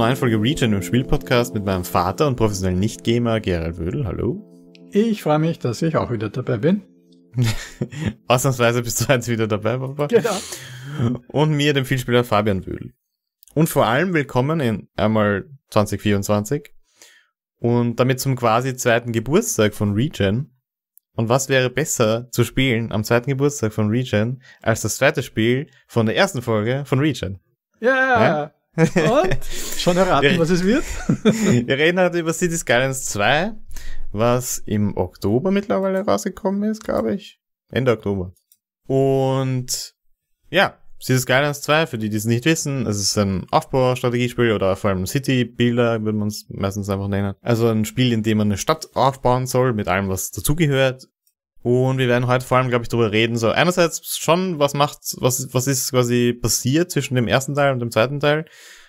neuen Folge Regen im Spielpodcast mit meinem Vater und professionellen Nicht-Gamer Gerald Wödel. Hallo. Ich freue mich, dass ich auch wieder dabei bin. Ausnahmsweise bist du jetzt wieder dabei, Papa. Genau. Und mir, dem Vielspieler Fabian Wödel. Und vor allem willkommen in einmal 2024 und damit zum quasi zweiten Geburtstag von Regen. Und was wäre besser zu spielen am zweiten Geburtstag von Regen als das zweite Spiel von der ersten Folge von Regen? Yeah. Ja! Und? Schon erraten, was es wird? Wir reden heute über City Skylines 2, was im Oktober mittlerweile rausgekommen ist, glaube ich. Ende Oktober. Und ja, City Skylines 2, für die, die es nicht wissen, es ist ein Aufbaustrategiespiel oder vor allem City-Builder, würde man es meistens einfach nennen. Also ein Spiel, in dem man eine Stadt aufbauen soll, mit allem, was dazugehört. Und wir werden heute vor allem, glaube ich, darüber reden. So einerseits schon, was macht, was, was ist quasi passiert zwischen dem ersten Teil und dem zweiten Teil,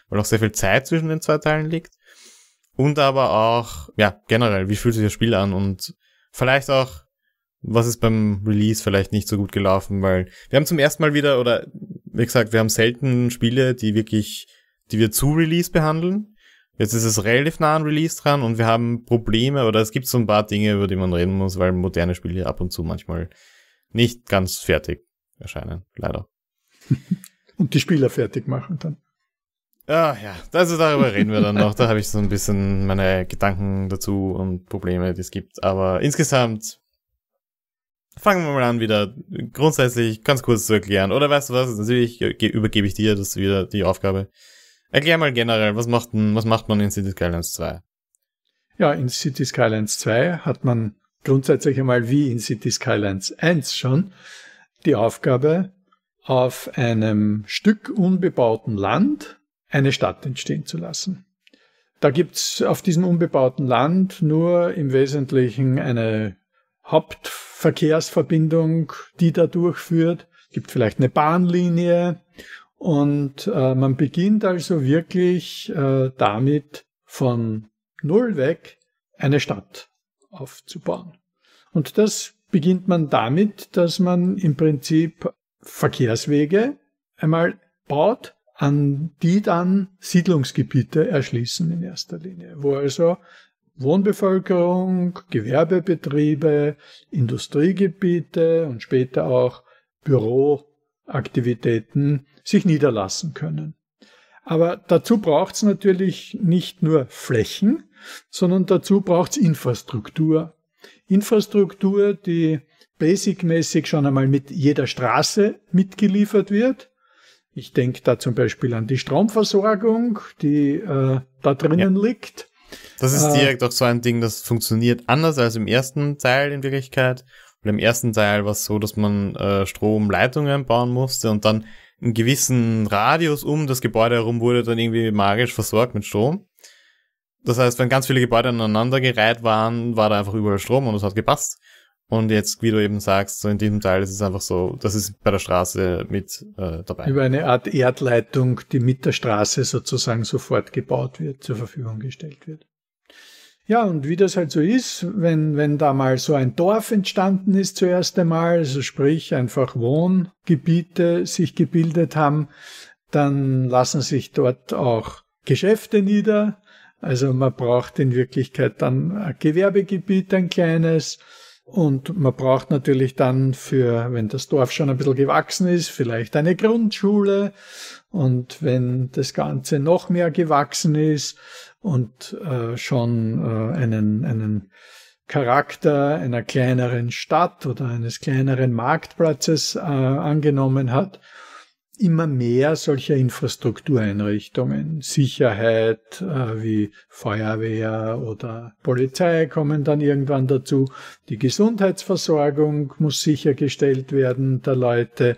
weil auch sehr viel Zeit zwischen den zwei Teilen liegt. Und aber auch, ja, generell, wie fühlt sich das Spiel an und vielleicht auch, was ist beim Release vielleicht nicht so gut gelaufen, weil wir haben zum ersten Mal wieder, oder wie gesagt, wir haben selten Spiele, die wirklich, die wir zu Release behandeln. Jetzt ist es relativ nah an Release dran und wir haben Probleme oder es gibt so ein paar Dinge, über die man reden muss, weil moderne Spiele ab und zu manchmal nicht ganz fertig erscheinen, leider. und die Spieler fertig machen dann. Ah ja, also darüber reden wir dann noch. Da habe ich so ein bisschen meine Gedanken dazu und Probleme, die es gibt. Aber insgesamt fangen wir mal an, wieder grundsätzlich ganz kurz zu erklären. Oder weißt du was? Natürlich übergebe ich dir das wieder die Aufgabe. Erklär mal generell, was macht, was macht man in Cities Skylines 2? Ja, in Cities Skylines 2 hat man grundsätzlich einmal wie in Cities Skylines 1 schon die Aufgabe, auf einem Stück unbebauten Land eine Stadt entstehen zu lassen. Da gibt's auf diesem unbebauten Land nur im Wesentlichen eine Hauptverkehrsverbindung, die da durchführt. Gibt vielleicht eine Bahnlinie, und äh, man beginnt also wirklich äh, damit, von Null weg eine Stadt aufzubauen. Und das beginnt man damit, dass man im Prinzip Verkehrswege einmal baut, an die dann Siedlungsgebiete erschließen in erster Linie, wo also Wohnbevölkerung, Gewerbebetriebe, Industriegebiete und später auch Büro Aktivitäten sich niederlassen können. Aber dazu braucht es natürlich nicht nur Flächen, sondern dazu braucht es Infrastruktur. Infrastruktur, die basicmäßig schon einmal mit jeder Straße mitgeliefert wird. Ich denke da zum Beispiel an die Stromversorgung, die äh, da drinnen ja. liegt. Das ist äh, direkt äh, auch so ein Ding, das funktioniert anders als im ersten Teil in Wirklichkeit weil im ersten Teil war es so, dass man äh, Stromleitungen bauen musste und dann einen gewissen Radius um das Gebäude herum wurde dann irgendwie magisch versorgt mit Strom. Das heißt, wenn ganz viele Gebäude aneinander gereiht waren, war da einfach überall Strom und es hat gepasst. Und jetzt, wie du eben sagst, so in diesem Teil ist es einfach so, das ist bei der Straße mit äh, dabei. Über eine Art Erdleitung, die mit der Straße sozusagen sofort gebaut wird, zur Verfügung gestellt wird. Ja, und wie das halt so ist, wenn, wenn da mal so ein Dorf entstanden ist zuerst einmal, also sprich einfach Wohngebiete sich gebildet haben, dann lassen sich dort auch Geschäfte nieder. Also man braucht in Wirklichkeit dann ein Gewerbegebiet, ein kleines. Und man braucht natürlich dann für, wenn das Dorf schon ein bisschen gewachsen ist, vielleicht eine Grundschule. Und wenn das Ganze noch mehr gewachsen ist, und äh, schon äh, einen, einen Charakter einer kleineren Stadt oder eines kleineren Marktplatzes äh, angenommen hat, immer mehr solcher Infrastruktureinrichtungen, Sicherheit äh, wie Feuerwehr oder Polizei kommen dann irgendwann dazu. Die Gesundheitsversorgung muss sichergestellt werden der Leute.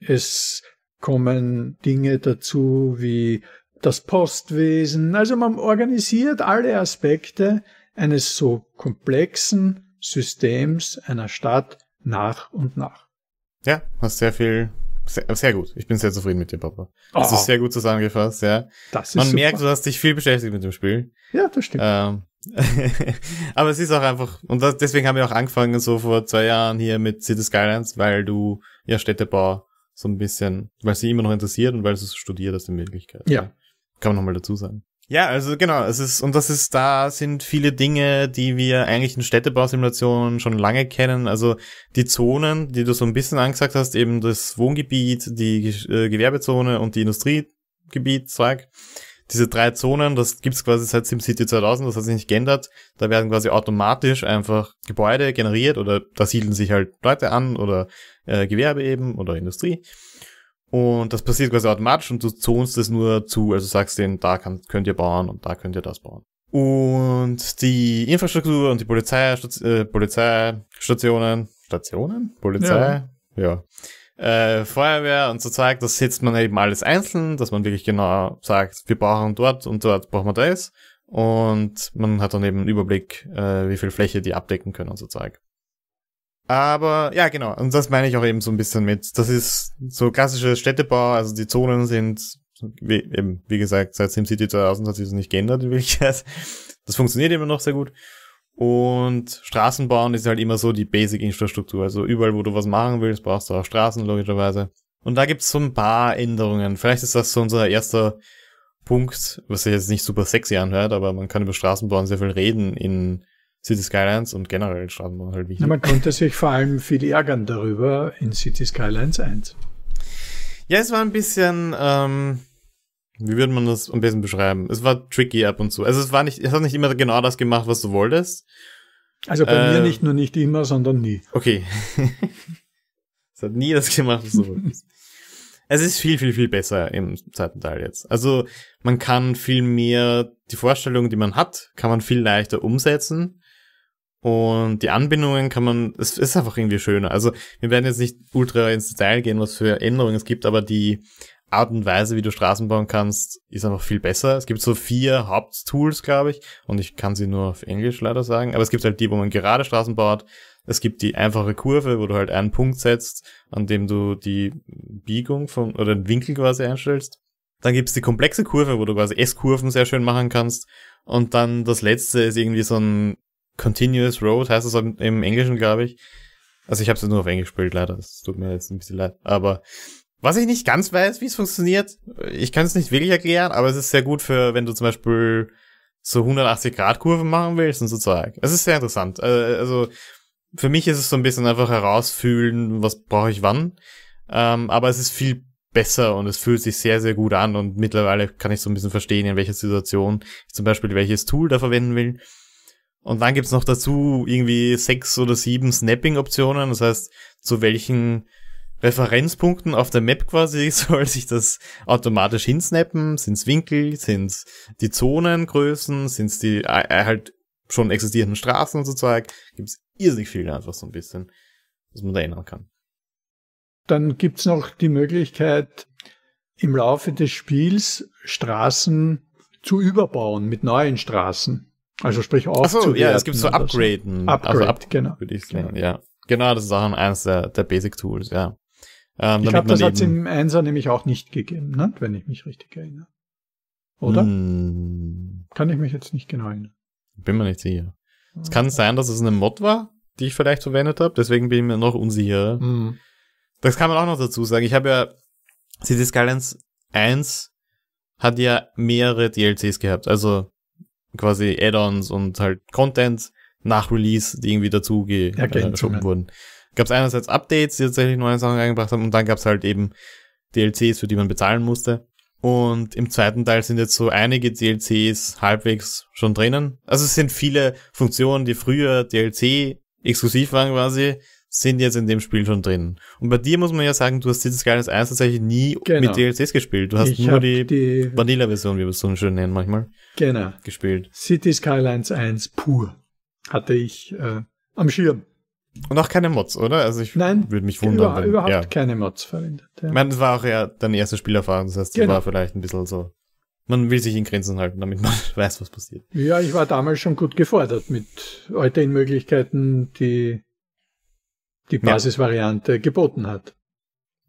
Es kommen Dinge dazu wie das Postwesen. Also man organisiert alle Aspekte eines so komplexen Systems einer Stadt nach und nach. Ja, hast sehr viel, sehr, sehr gut. Ich bin sehr zufrieden mit dir, Papa. Oh. Das ist oh. sehr gut zusammengefasst, ja. Das ist Man super. merkt, du hast dich viel beschäftigt mit dem Spiel. Ja, das stimmt. Ähm, aber es ist auch einfach, und das, deswegen haben wir auch angefangen so vor zwei Jahren hier mit City Skylines, weil du ja Städtebau so ein bisschen, weil sie immer noch interessiert und weil du es studiert hast in Wirklichkeit. Ja. ja. Kann man nochmal dazu sagen. Ja, also genau, es ist, und das ist, da sind viele Dinge, die wir eigentlich in Städtebausimulationen schon lange kennen. Also die Zonen, die du so ein bisschen angesagt hast, eben das Wohngebiet, die äh, Gewerbezone und die Industriegebiet, Zeug. Diese drei Zonen, das gibt's quasi seit SimCity 2000, das hat sich nicht geändert. Da werden quasi automatisch einfach Gebäude generiert oder da siedeln sich halt Leute an oder äh, Gewerbe eben oder Industrie. Und das passiert quasi automatisch und du zonst es nur zu, also sagst denen, da kann, könnt ihr bauen und da könnt ihr das bauen. Und die Infrastruktur und die Polizei, äh, Polizeistationen, Stationen? Polizei? Ja. ja. Äh, Feuerwehr und so zeigt, das setzt man eben alles einzeln, dass man wirklich genau sagt, wir brauchen dort und dort brauchen wir das. Und man hat dann eben einen Überblick, äh, wie viel Fläche die abdecken können und so Zeug. Aber ja, genau. Und das meine ich auch eben so ein bisschen mit. Das ist so klassische Städtebau, also die Zonen sind, wie, eben, wie gesagt, seit SimCity 2000 hat sich das nicht geändert in Wirklichkeit. Das funktioniert immer noch sehr gut. Und Straßen bauen ist halt immer so die Basic-Infrastruktur. Also überall, wo du was machen willst, brauchst du auch Straßen, logischerweise. Und da gibt's so ein paar Änderungen. Vielleicht ist das so unser erster Punkt, was sich jetzt nicht super sexy anhört, aber man kann über Straßenbauen sehr viel reden in City Skylines und generell Straßen waren halt wichtig. Ja, man konnte sich vor allem viel ärgern darüber in City Skylines 1. Ja, es war ein bisschen, ähm, wie würde man das am besten beschreiben? Es war tricky ab und zu. Also es war nicht, es hat nicht immer genau das gemacht, was du wolltest. Also bei äh, mir nicht nur nicht immer, sondern nie. Okay. es hat nie das gemacht, was du wolltest. es ist viel, viel, viel besser im zweiten Teil jetzt. Also man kann viel mehr die Vorstellungen, die man hat, kann man viel leichter umsetzen und die Anbindungen kann man, es ist einfach irgendwie schöner. Also wir werden jetzt nicht ultra ins Detail gehen, was für Änderungen es gibt, aber die Art und Weise, wie du Straßen bauen kannst, ist einfach viel besser. Es gibt so vier Haupttools, glaube ich, und ich kann sie nur auf Englisch leider sagen, aber es gibt halt die, wo man gerade Straßen baut. Es gibt die einfache Kurve, wo du halt einen Punkt setzt, an dem du die Biegung von, oder den Winkel quasi einstellst. Dann gibt es die komplexe Kurve, wo du quasi S-Kurven sehr schön machen kannst. Und dann das letzte ist irgendwie so ein Continuous Road heißt es im Englischen, glaube ich. Also ich habe es nur auf Englisch gespielt, leider. Das tut mir jetzt ein bisschen leid. Aber was ich nicht ganz weiß, wie es funktioniert, ich kann es nicht wirklich erklären, aber es ist sehr gut für, wenn du zum Beispiel so 180-Grad-Kurven machen willst und so Zeug. Es ist sehr interessant. Äh, also für mich ist es so ein bisschen einfach herausfühlen, was brauche ich wann. Ähm, aber es ist viel besser und es fühlt sich sehr, sehr gut an und mittlerweile kann ich so ein bisschen verstehen, in welcher Situation ich zum Beispiel welches Tool da verwenden will. Und dann gibt's noch dazu irgendwie sechs oder sieben Snapping-Optionen. Das heißt, zu welchen Referenzpunkten auf der Map quasi soll sich das automatisch hinsnappen. Sind's Winkel, sind's die Zonengrößen, sind's die äh, äh, halt schon existierenden Straßen und so Zeug. Gibt's irrsinnig viel einfach so ein bisschen, was man da ändern kann. Dann gibt's noch die Möglichkeit, im Laufe des Spiels Straßen zu überbauen mit neuen Straßen. Also hm. sprich auch. so, ja, es gibt so Upgraden. Also Upgrade, also up genau. Würde ich sagen, genau. ja. Genau, das ist auch eines der, der Basic Tools, ja. Ähm, ich glaube, das hat es im Einser nämlich auch nicht gegeben, ne? wenn ich mich richtig erinnere. Oder? Hm. Kann ich mich jetzt nicht genau erinnern. Bin mir nicht sicher. Es kann sein, dass es eine Mod war, die ich vielleicht verwendet habe, deswegen bin ich mir noch unsicher. Mm. Das kann man auch noch dazu sagen. Ich habe ja City Skylines 1 hat ja mehrere DLCs gehabt. Also quasi Add-ons und halt Content nach Release, die irgendwie dazu geschoben äh, wurden. Gab es einerseits Updates, die tatsächlich neue Sachen eingebracht haben, und dann gab es halt eben DLCs, für die man bezahlen musste. Und im zweiten Teil sind jetzt so einige DLCs halbwegs schon drinnen. Also es sind viele Funktionen, die früher DLC exklusiv waren quasi, sind jetzt in dem Spiel schon drinnen. Und bei dir muss man ja sagen, du hast dieses Guardians 1 tatsächlich nie genau. mit DLCs gespielt. Du hast ich nur die, die Vanilla-Version, wie wir es so schön nennen manchmal genau. gespielt. City Skylines 1 pur hatte ich äh, am Schirm. Und auch keine Mods, oder? Also ich würde mich wundern. Über, wenn, überhaupt ja. keine Mods verwendet. Ja. Ich meine, das war auch ja deine erste Spielerfahrung, das heißt, die genau. war vielleicht ein bisschen so. Man will sich in Grenzen halten, damit man weiß, was passiert. Ja, ich war damals schon gut gefordert mit all den Möglichkeiten, die die Basisvariante ja. geboten hat.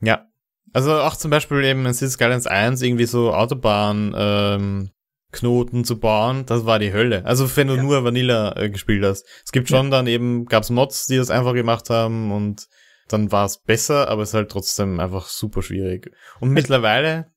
Ja. Also auch zum Beispiel eben in Cities Skylines 1 irgendwie so Autobahn, ähm, Knoten zu bauen, das war die Hölle. Also wenn du ja. nur Vanilla äh, gespielt hast. Es gibt schon ja. dann eben, gab's Mods, die das einfach gemacht haben und dann war's besser, aber es ist halt trotzdem einfach super schwierig. Und also mittlerweile.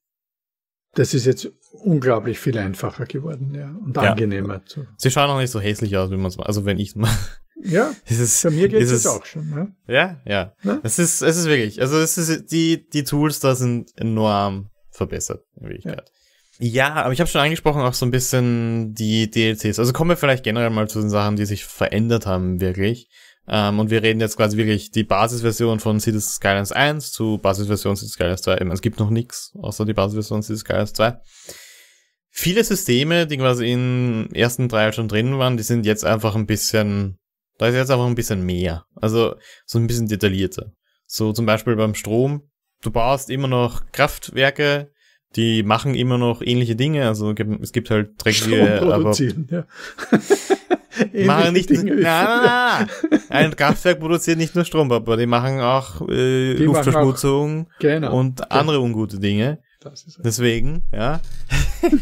Das ist jetzt unglaublich viel einfacher geworden, ja. Und ja. angenehmer. Zu. Sie schauen auch nicht so hässlich aus, wie man es Also wenn ich mache. Ja, ist, bei mir geht es auch schon. Ne? Ja, ja. Es ist, es ist wirklich, also es ist die die Tools da sind enorm verbessert in Wirklichkeit. Ja. Ja, aber ich habe schon angesprochen auch so ein bisschen die DLCs. Also kommen wir vielleicht generell mal zu den Sachen, die sich verändert haben wirklich. Ähm, und wir reden jetzt quasi wirklich die Basisversion von Cities Skylines 1 zu Basisversion Cities Skylines 2. Meine, es gibt noch nichts außer die Basisversion Cities Skylines 2. Viele Systeme, die quasi in ersten drei schon drin waren, die sind jetzt einfach ein bisschen, da ist jetzt einfach ein bisschen mehr. Also so ein bisschen detaillierter. So zum Beispiel beim Strom. Du baust immer noch Kraftwerke, die machen immer noch ähnliche Dinge. Also es gibt halt dreckige, aber ja. machen nicht, Dinge na, na, na. ein Kraftwerk produziert nicht nur Strom, aber die machen auch äh, die Luftverschmutzung machen auch. Genau. und genau. andere ungute Dinge. Das ist Deswegen, ja.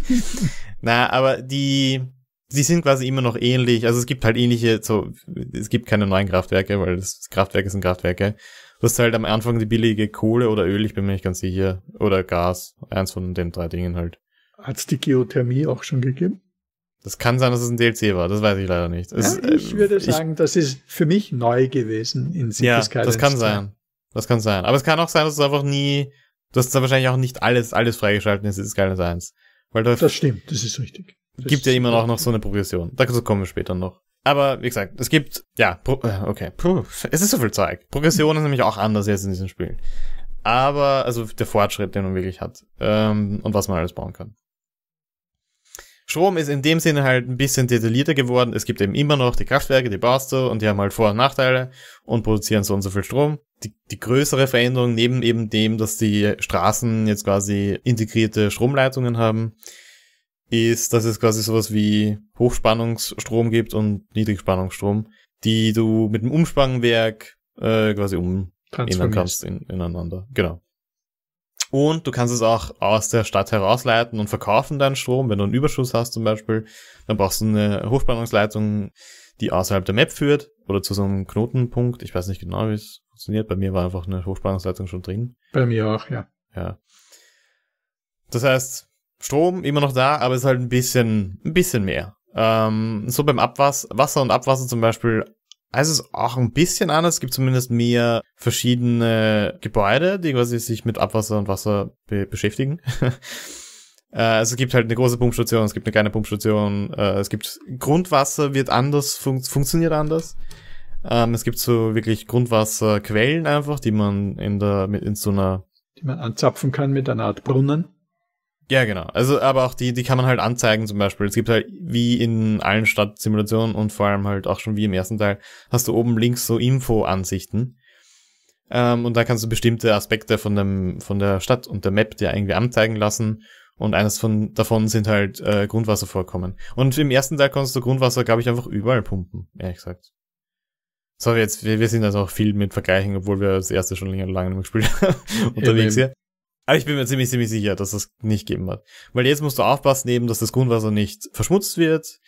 na, aber die Sie sind quasi immer noch ähnlich, also es gibt halt ähnliche, so, es gibt keine neuen Kraftwerke, weil das Kraftwerke sind Kraftwerke. Du hast halt am Anfang die billige Kohle oder Öl, ich bin mir nicht ganz sicher. Oder Gas. Eins von den drei Dingen halt. Hat's die Geothermie auch schon gegeben? Das kann sein, dass es ein DLC war, das weiß ich leider nicht. Ja, ich äh, würde sagen, das ist für mich neu gewesen in Cities Ja, Skylines das kann 2. sein. Das kann sein. Aber es kann auch sein, dass es einfach nie, dass hast da wahrscheinlich auch nicht alles, alles freigeschalten in Cities Skylines 1. Weil da das stimmt, das ist richtig. Das gibt ja immer auch noch so eine Progression. Dazu kommen wir später noch. Aber wie gesagt, es gibt, ja, äh, okay, puh, es ist so viel Zeug. Progression ist nämlich auch anders jetzt in diesen Spielen. Aber, also der Fortschritt, den man wirklich hat ähm, und was man alles bauen kann. Strom ist in dem Sinne halt ein bisschen detaillierter geworden. Es gibt eben immer noch die Kraftwerke, die baust du und die haben halt Vor- und Nachteile und produzieren so und so viel Strom. Die, die größere Veränderung neben eben dem, dass die Straßen jetzt quasi integrierte Stromleitungen haben, ist, dass es quasi sowas wie Hochspannungsstrom gibt und Niedrigspannungsstrom, die du mit dem Umspannwerk äh, quasi um kannst in, ineinander. Genau. Und du kannst es auch aus der Stadt herausleiten und verkaufen deinen Strom. Wenn du einen Überschuss hast zum Beispiel, dann brauchst du eine Hochspannungsleitung, die außerhalb der Map führt oder zu so einem Knotenpunkt. Ich weiß nicht genau, wie es funktioniert. Bei mir war einfach eine Hochspannungsleitung schon drin. Bei mir auch, ja. Ja. Das heißt, Strom immer noch da, aber ist halt ein bisschen, ein bisschen mehr. Ähm, so beim Abwasser, Wasser und Abwasser zum Beispiel, also es ist auch ein bisschen anders. Es gibt zumindest mehr verschiedene Gebäude, die quasi sich mit Abwasser und Wasser be beschäftigen. äh, also es gibt halt eine große Pumpstation, es gibt eine kleine Pumpstation, äh, es gibt Grundwasser wird anders, fun funktioniert anders. Ähm, es gibt so wirklich Grundwasserquellen einfach, die man in der, mit in so einer die man anzapfen kann mit einer Art Brunnen. Ja, genau. Also, aber auch die, die kann man halt anzeigen zum Beispiel. Es gibt halt, wie in allen Stadtsimulationen und vor allem halt auch schon wie im ersten Teil, hast du oben links so Info-Ansichten. Ähm, und da kannst du bestimmte Aspekte von dem, von der Stadt und der Map dir irgendwie anzeigen lassen. Und eines von, davon sind halt äh, Grundwasservorkommen. Und im ersten Teil konntest du Grundwasser, glaube ich, einfach überall pumpen, ehrlich gesagt. So, jetzt, wir, wir sind also auch viel mit Vergleichen, obwohl wir das erste schon länger lange gespielt haben, unterwegs hier. Aber ich bin mir ziemlich, ziemlich sicher, dass es das nicht geben wird. Weil jetzt musst du aufpassen eben, dass das Grundwasser nicht verschmutzt wird.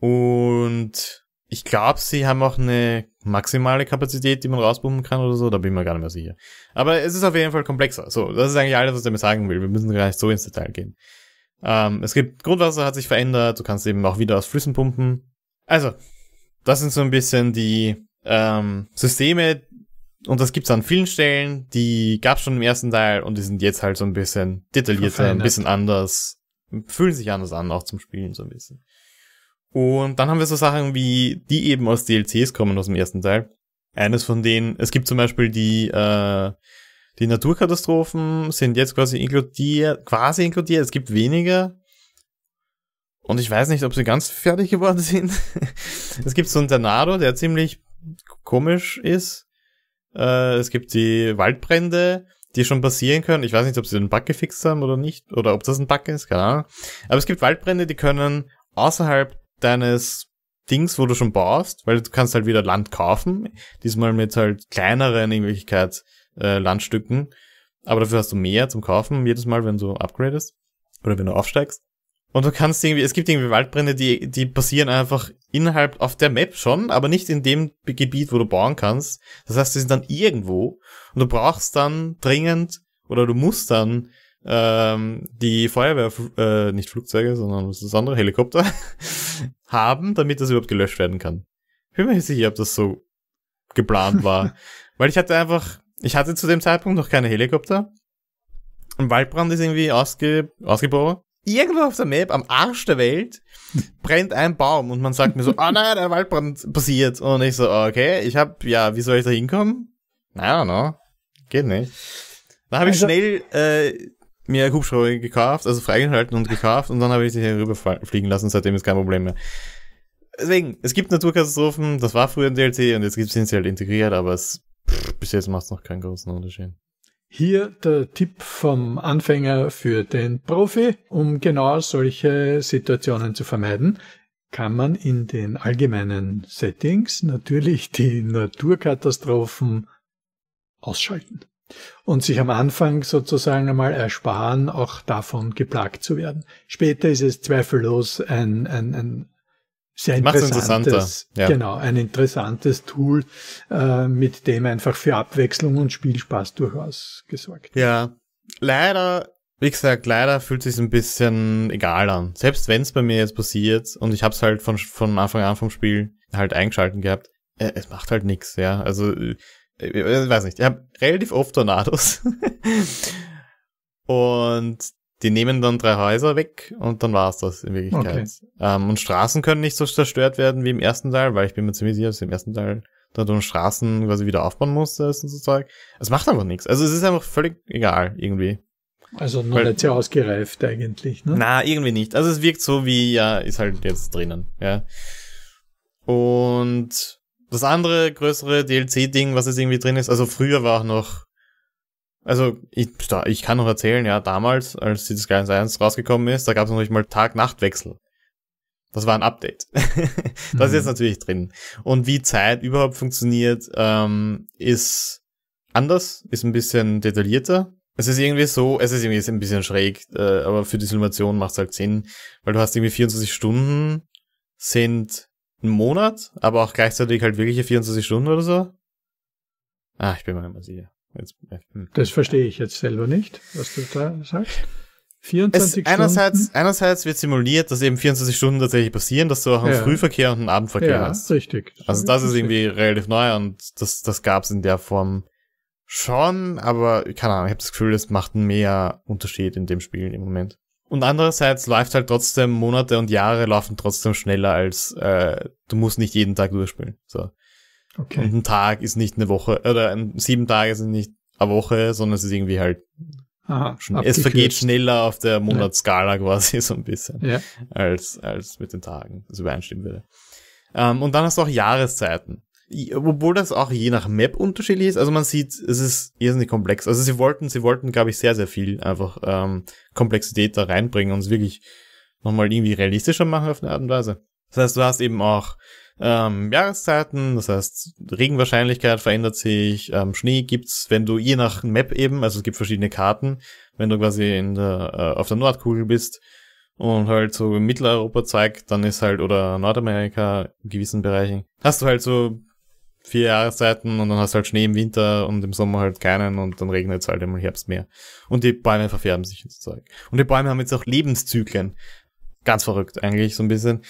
Und ich glaube, sie haben auch eine maximale Kapazität, die man rausbomben kann oder so, da bin ich mir gar nicht mehr sicher. Aber es ist auf jeden Fall komplexer. So, das ist eigentlich alles, was er mir sagen will. Wir müssen gar nicht so ins Detail gehen. Ähm, es gibt, Grundwasser hat sich verändert, du kannst eben auch wieder aus Flüssen pumpen. Also, das sind so ein bisschen die ähm, Systeme, und das gibt's an vielen Stellen, die gab's schon im ersten Teil und die sind jetzt halt so ein bisschen detaillierter, ein bisschen anders, fühlen sich anders an, auch zum Spielen so ein bisschen. Und dann haben wir so Sachen wie, die eben aus DLCs kommen aus dem ersten Teil. Eines von denen, es gibt zum Beispiel die, äh, die Naturkatastrophen sind jetzt quasi inkludiert, quasi inkludiert, es gibt weniger. Und ich weiß nicht, ob sie ganz fertig geworden sind. es gibt so einen Tornado, der ziemlich komisch ist äh, es gibt die Waldbrände, die schon passieren können. Ich weiß nicht, ob sie den Bug gefixt haben oder nicht, oder ob das ein Bug ist, keine Ahnung. Aber es gibt Waldbrände, die können außerhalb deines Dings, wo du schon baust, weil du kannst halt wieder Land kaufen, diesmal mit halt kleineren in Wirklichkeit äh, Landstücken, aber dafür hast du mehr zum Kaufen jedes Mal, wenn du upgradest oder wenn du aufsteigst. Und du kannst irgendwie, es gibt irgendwie Waldbrände, die, die passieren einfach innerhalb auf der Map schon, aber nicht in dem Gebiet, wo du bauen kannst. Das heißt, die sind dann irgendwo und du brauchst dann dringend oder du musst dann ähm, die Feuerwehr, äh, nicht Flugzeuge, sondern das andere, Helikopter, haben, damit das überhaupt gelöscht werden kann. Ich bin mir nicht sicher, ob das so geplant war. Weil ich hatte einfach, ich hatte zu dem Zeitpunkt noch keine Helikopter. Ein Waldbrand ist irgendwie ausge, ausgebrochen irgendwo auf der Map am Arsch der Welt brennt ein Baum und man sagt mir so, ah oh nein, ein Waldbrand passiert. Und ich so, ah, okay, ich hab, ja, wie soll ich da hinkommen? I don't know. Geht nicht. Dann habe ich also, schnell äh, mir Hubschrauber gekauft, also freigeschalten und gekauft und dann habe ich sie hier rüber fliegen lassen, seitdem ist kein Problem mehr. Deswegen, es gibt Naturkatastrophen, das war früher ein DLC und jetzt sind sie halt integriert, aber es, pff, bis jetzt macht es noch keinen großen Unterschied. Hier der Tipp vom Anfänger für den Profi, um genau solche Situationen zu vermeiden kann man in den allgemeinen Settings natürlich die Naturkatastrophen ausschalten und sich am Anfang sozusagen einmal ersparen, auch davon geplagt zu werden. Später ist es zweifellos ein, ein, ein sehr interessantes, ja. genau, ein interessantes Tool, äh, mit dem einfach für Abwechslung und Spielspaß durchaus gesorgt. Ja, leider, wie gesagt, leider fühlt sich ein bisschen egal an. Selbst wenn es bei mir jetzt passiert und ich habe es halt von von Anfang an vom Spiel halt eingeschalten gehabt, äh, es macht halt nichts, ja. Also ich, äh, ich weiß nicht, ich habe relativ oft Tornados. und die nehmen dann drei Häuser weg und dann war's das in Wirklichkeit. Okay. Ähm, und Straßen können nicht so zerstört werden wie im ersten Teil, weil ich bin mir ziemlich sicher, dass im ersten Teil da du Straßen quasi wieder aufbauen musstest und so Zeug. Es macht einfach nichts. Also es ist einfach völlig egal, irgendwie. Also noch weil, nicht sehr ausgereift eigentlich, ne? Na, irgendwie nicht. Also es wirkt so wie, ja, ist halt jetzt drinnen, ja. Und das andere größere DLC-Ding, was jetzt irgendwie drin ist, also früher war auch noch also ich, ich kann noch erzählen, ja, damals, als die Disguise 1 rausgekommen ist, da gab es noch nicht mal Tag-Nacht-Wechsel. Das war ein Update. das ist jetzt mhm. natürlich drin. Und wie Zeit überhaupt funktioniert, ähm, ist anders, ist ein bisschen detaillierter. Es ist irgendwie so, es ist irgendwie ein bisschen schräg, äh, aber für die Simulation macht es halt Sinn, weil du hast irgendwie 24 Stunden sind ein Monat, aber auch gleichzeitig halt wirkliche 24 Stunden oder so. Ah, ich bin mir nicht mehr sicher. Jetzt, äh, hm. Das verstehe ich jetzt selber nicht, was du da sagst. 24 es, einerseits, einerseits wird simuliert, dass eben 24 Stunden tatsächlich passieren, dass du auch einen ja. Frühverkehr und einen Abendverkehr ja, hast. Richtig. also das ist irgendwie relativ neu und das, das gab es in der Form schon, aber keine Ahnung, ich habe das Gefühl, es macht mehr Unterschied in dem Spiel im Moment. Und andererseits läuft halt trotzdem Monate und Jahre laufen trotzdem schneller als äh, du musst nicht jeden Tag durchspielen. So. Okay. Und ein Tag ist nicht eine Woche, oder sieben Tage sind nicht eine Woche, sondern es ist irgendwie halt Aha, schon, es vergeht schneller auf der Monatsskala ja. quasi so ein bisschen, ja. als, als mit den Tagen, das übereinstimmen würde. Ähm, und dann hast du auch Jahreszeiten. Obwohl das auch je nach Map unterschiedlich ist. Also man sieht, es ist irrsinnig komplex. Also sie wollten, sie wollten, glaube ich, sehr, sehr viel einfach ähm, Komplexität da reinbringen und es wirklich nochmal irgendwie realistischer machen auf eine Art und Weise. Das heißt, du hast eben auch ähm, Jahreszeiten, das heißt Regenwahrscheinlichkeit verändert sich, ähm, Schnee gibt's, wenn du je nach Map eben, also es gibt verschiedene Karten, wenn du quasi in der, äh, auf der Nordkugel bist und halt so Mitteleuropa zeigt, dann ist halt, oder Nordamerika in gewissen Bereichen, hast du halt so vier Jahreszeiten und dann hast du halt Schnee im Winter und im Sommer halt keinen und dann regnet es halt im Herbst mehr. Und die Bäume verfärben sich sozusagen. Und die Bäume haben jetzt auch Lebenszyklen. Ganz verrückt eigentlich so ein bisschen.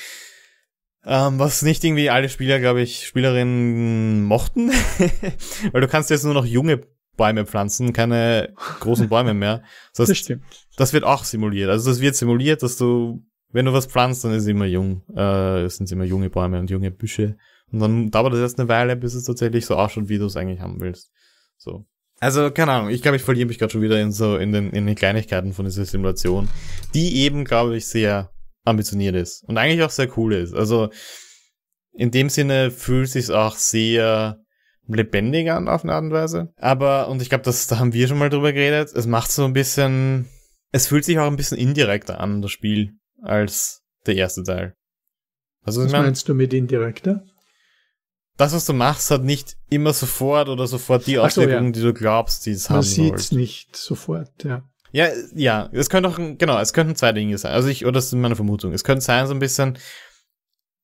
Ähm, was nicht irgendwie alle Spieler, glaube ich, Spielerinnen mochten. Weil du kannst jetzt nur noch junge Bäume pflanzen, keine großen Bäume mehr. Das, heißt, das stimmt. Das wird auch simuliert. Also das wird simuliert, dass du, wenn du was pflanzt, dann ist es immer jung. Äh, sind immer junge Bäume und junge Büsche. Und dann dauert das erst eine Weile, bis es tatsächlich so ausschaut, wie du es eigentlich haben willst. So. Also, keine Ahnung, ich glaube, ich verliere mich gerade schon wieder in so in den, in den Kleinigkeiten von dieser Simulation, die eben, glaube ich, sehr ambitioniert ist und eigentlich auch sehr cool ist. Also in dem Sinne fühlt sich's auch sehr lebendig an auf eine Art und Weise. Aber und ich glaube, das da haben wir schon mal drüber geredet. Es macht so ein bisschen, es fühlt sich auch ein bisschen indirekter an das Spiel als der erste Teil. Also, was, meinst du mit indirekter? das, was du machst, hat nicht immer sofort oder sofort die Auswirkungen, so, ja. die du glaubst, die es Man haben Man sieht es nicht sofort, ja. Ja, ja, es könnte auch, genau, es könnten zwei Dinge sein. Also ich, oder das ist meine Vermutung. Es könnte sein, so ein bisschen,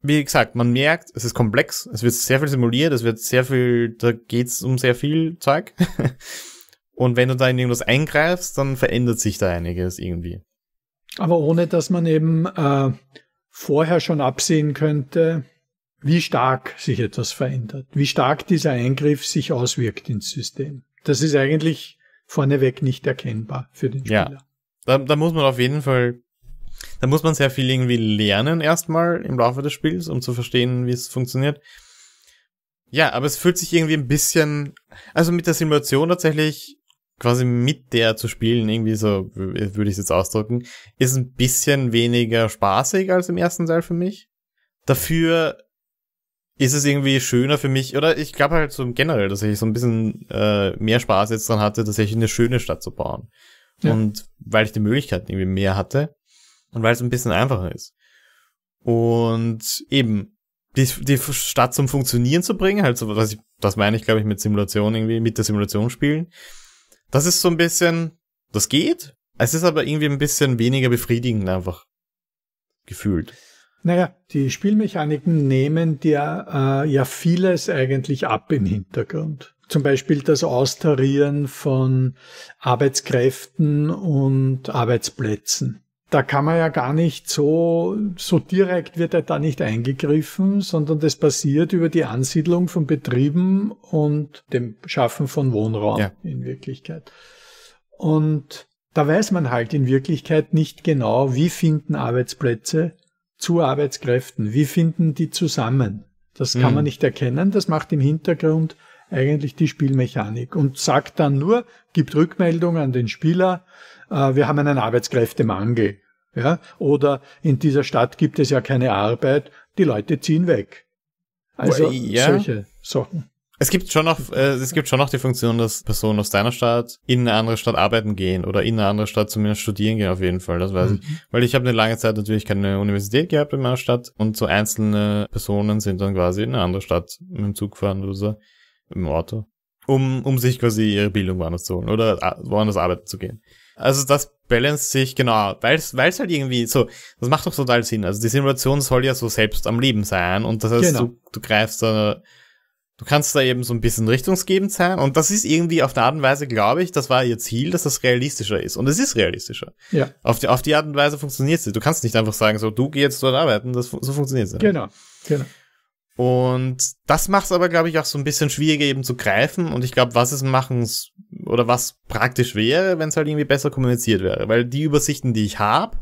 wie gesagt, man merkt, es ist komplex, es wird sehr viel simuliert, es wird sehr viel, da geht's um sehr viel Zeug. Und wenn du da in irgendwas eingreifst, dann verändert sich da einiges irgendwie. Aber ohne, dass man eben äh, vorher schon absehen könnte, wie stark sich etwas verändert, wie stark dieser Eingriff sich auswirkt ins System. Das ist eigentlich vorneweg nicht erkennbar für den Spieler. Ja, da, da muss man auf jeden Fall, da muss man sehr viel irgendwie lernen erstmal im Laufe des Spiels, um zu verstehen, wie es funktioniert. Ja, aber es fühlt sich irgendwie ein bisschen, also mit der Simulation tatsächlich quasi mit der zu spielen, irgendwie so würde ich es jetzt ausdrücken, ist ein bisschen weniger spaßig als im ersten Teil für mich. Dafür ist es irgendwie schöner für mich, oder ich glaube halt so generell, dass ich so ein bisschen äh, mehr Spaß jetzt dran hatte, tatsächlich eine schöne Stadt zu bauen. Ja. Und weil ich die Möglichkeiten irgendwie mehr hatte und weil es ein bisschen einfacher ist. Und eben, die, die Stadt zum Funktionieren zu bringen, halt so, was ich, das meine ich, glaube ich, mit Simulation irgendwie, mit der Simulation spielen. Das ist so ein bisschen, das geht. Es ist aber irgendwie ein bisschen weniger befriedigend einfach gefühlt. Naja, die Spielmechaniken nehmen dir äh, ja vieles eigentlich ab im Hintergrund. Zum Beispiel das Austarieren von Arbeitskräften und Arbeitsplätzen. Da kann man ja gar nicht so, so direkt wird er da nicht eingegriffen, sondern das passiert über die Ansiedlung von Betrieben und dem Schaffen von Wohnraum ja. in Wirklichkeit. Und da weiß man halt in Wirklichkeit nicht genau, wie finden Arbeitsplätze zu Arbeitskräften? Wie finden die zusammen? Das kann mhm. man hm. nicht erkennen. Das macht im Hintergrund eigentlich die Spielmechanik und sagt dann nur, gibt Rückmeldung an den Spieler, äh, wir haben einen Arbeitskräftemangel. Ja? Oder in dieser Stadt gibt es ja keine Arbeit, die Leute ziehen weg. Also well, yeah. solche Sachen. Es gibt schon noch, äh, es gibt schon noch die Funktion, dass Personen aus deiner Stadt in eine andere Stadt arbeiten gehen oder in eine andere Stadt zumindest studieren gehen, auf jeden Fall. Das weiß mhm. ich. Weil ich habe eine lange Zeit natürlich keine Universität gehabt in meiner Stadt und so einzelne Personen sind dann quasi in eine andere Stadt mit dem Zug gefahren oder so, im Auto. Um, um sich quasi ihre Bildung woanders zu holen oder äh, woanders arbeiten zu gehen. Also das balanced sich, genau, weil es halt irgendwie so, das macht doch total Sinn. Also die Simulation soll ja so selbst am Leben sein und das heißt, genau. du, du greifst da Du kannst da eben so ein bisschen richtungsgebend sein und das ist irgendwie auf der Art und Weise, glaube ich, das war ihr Ziel, dass das realistischer ist. Und es ist realistischer. Ja. Auf die, auf die Art und Weise funktioniert es. Du kannst nicht einfach sagen, so, du geh jetzt dort arbeiten, das, so funktioniert es. Genau, genau. Und das macht es aber, glaube ich, auch so ein bisschen schwieriger eben zu greifen. Und ich glaube, was es machen oder was praktisch wäre, wenn es halt irgendwie besser kommuniziert wäre. Weil die Übersichten, die ich habe,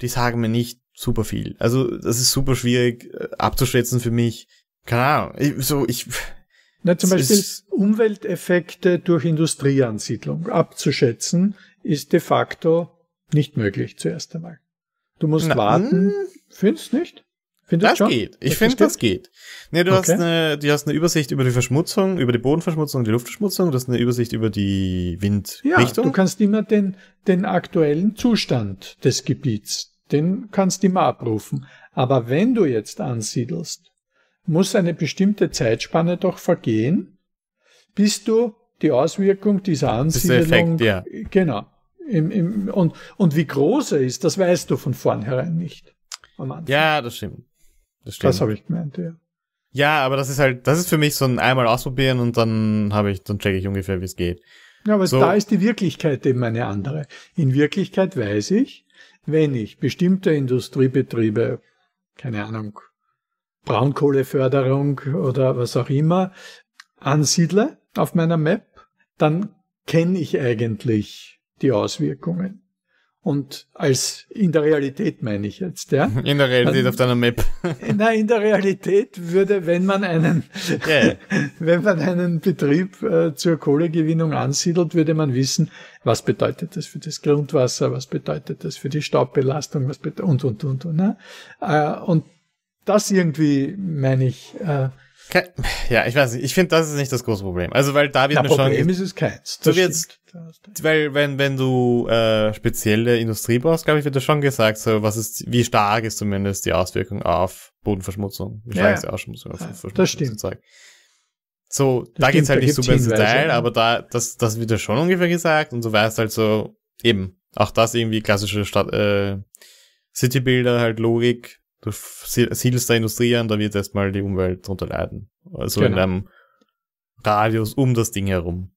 die sagen mir nicht super viel. Also das ist super schwierig äh, abzuschätzen für mich, keine Ahnung, ich, so ich. Na, zum Beispiel ist, Umwelteffekte durch Industrieansiedlung abzuschätzen, ist de facto nicht möglich zuerst einmal. Du musst na, warten. Hm? Findest nicht? Findest das schon? geht. Ich finde, das geht. Nee, du, okay. hast eine, du hast eine Übersicht über die Verschmutzung, über die Bodenverschmutzung, die Luftverschmutzung. Du hast eine Übersicht über die Windrichtung. Ja, du kannst immer den, den aktuellen Zustand des Gebiets, den kannst du immer abrufen. Aber wenn du jetzt ansiedelst, muss eine bestimmte Zeitspanne doch vergehen, bis du die Auswirkung dieser Ansiedelung. Effekt, ja. Genau. Im, im, und, und wie groß er ist, das weißt du von vornherein nicht. Ja, das stimmt. Das, stimmt. das habe ich gemeint, ja. Ja, aber das ist halt, das ist für mich so ein einmal ausprobieren und dann habe ich, dann checke ich ungefähr, wie es geht. Ja, aber so. da ist die Wirklichkeit eben eine andere. In Wirklichkeit weiß ich, wenn ich bestimmte Industriebetriebe, keine Ahnung, Braunkohleförderung oder was auch immer ansiedle auf meiner Map, dann kenne ich eigentlich die Auswirkungen. Und als in der Realität meine ich jetzt, ja? In der Realität auf deiner Map. Na, in der Realität würde, wenn man einen, yeah. wenn man einen Betrieb äh, zur Kohlegewinnung ansiedelt, würde man wissen, was bedeutet das für das Grundwasser, was bedeutet das für die Staubbelastung, was bedeutet und und und und. Ne? Äh, und das irgendwie, meine ich. Äh, Ke ja, ich weiß nicht. Ich finde, das ist nicht das große Problem. Also, weil da wird Na, mir Problem schon. Problem ist es keins. So jetzt, weil, wenn, wenn du äh, spezielle Industrie brauchst, glaube ich, wird das schon gesagt, so was ist, wie stark ist zumindest die Auswirkung auf Bodenverschmutzung. Wie stark ja, ist die Auswirkung auf ja, Verschmutzung? Das stimmt. Sozusagen. So, das da stimmt, geht's halt nicht super ins Detail, aber da, das, das wird ja schon ungefähr gesagt und du weißt halt so, eben, auch das irgendwie klassische Stadt, äh, Citybuilder, halt Logik, Du siedelst der Industrie an, da wird erstmal die Umwelt drunter leiden. Also genau. in einem Radius um das Ding herum.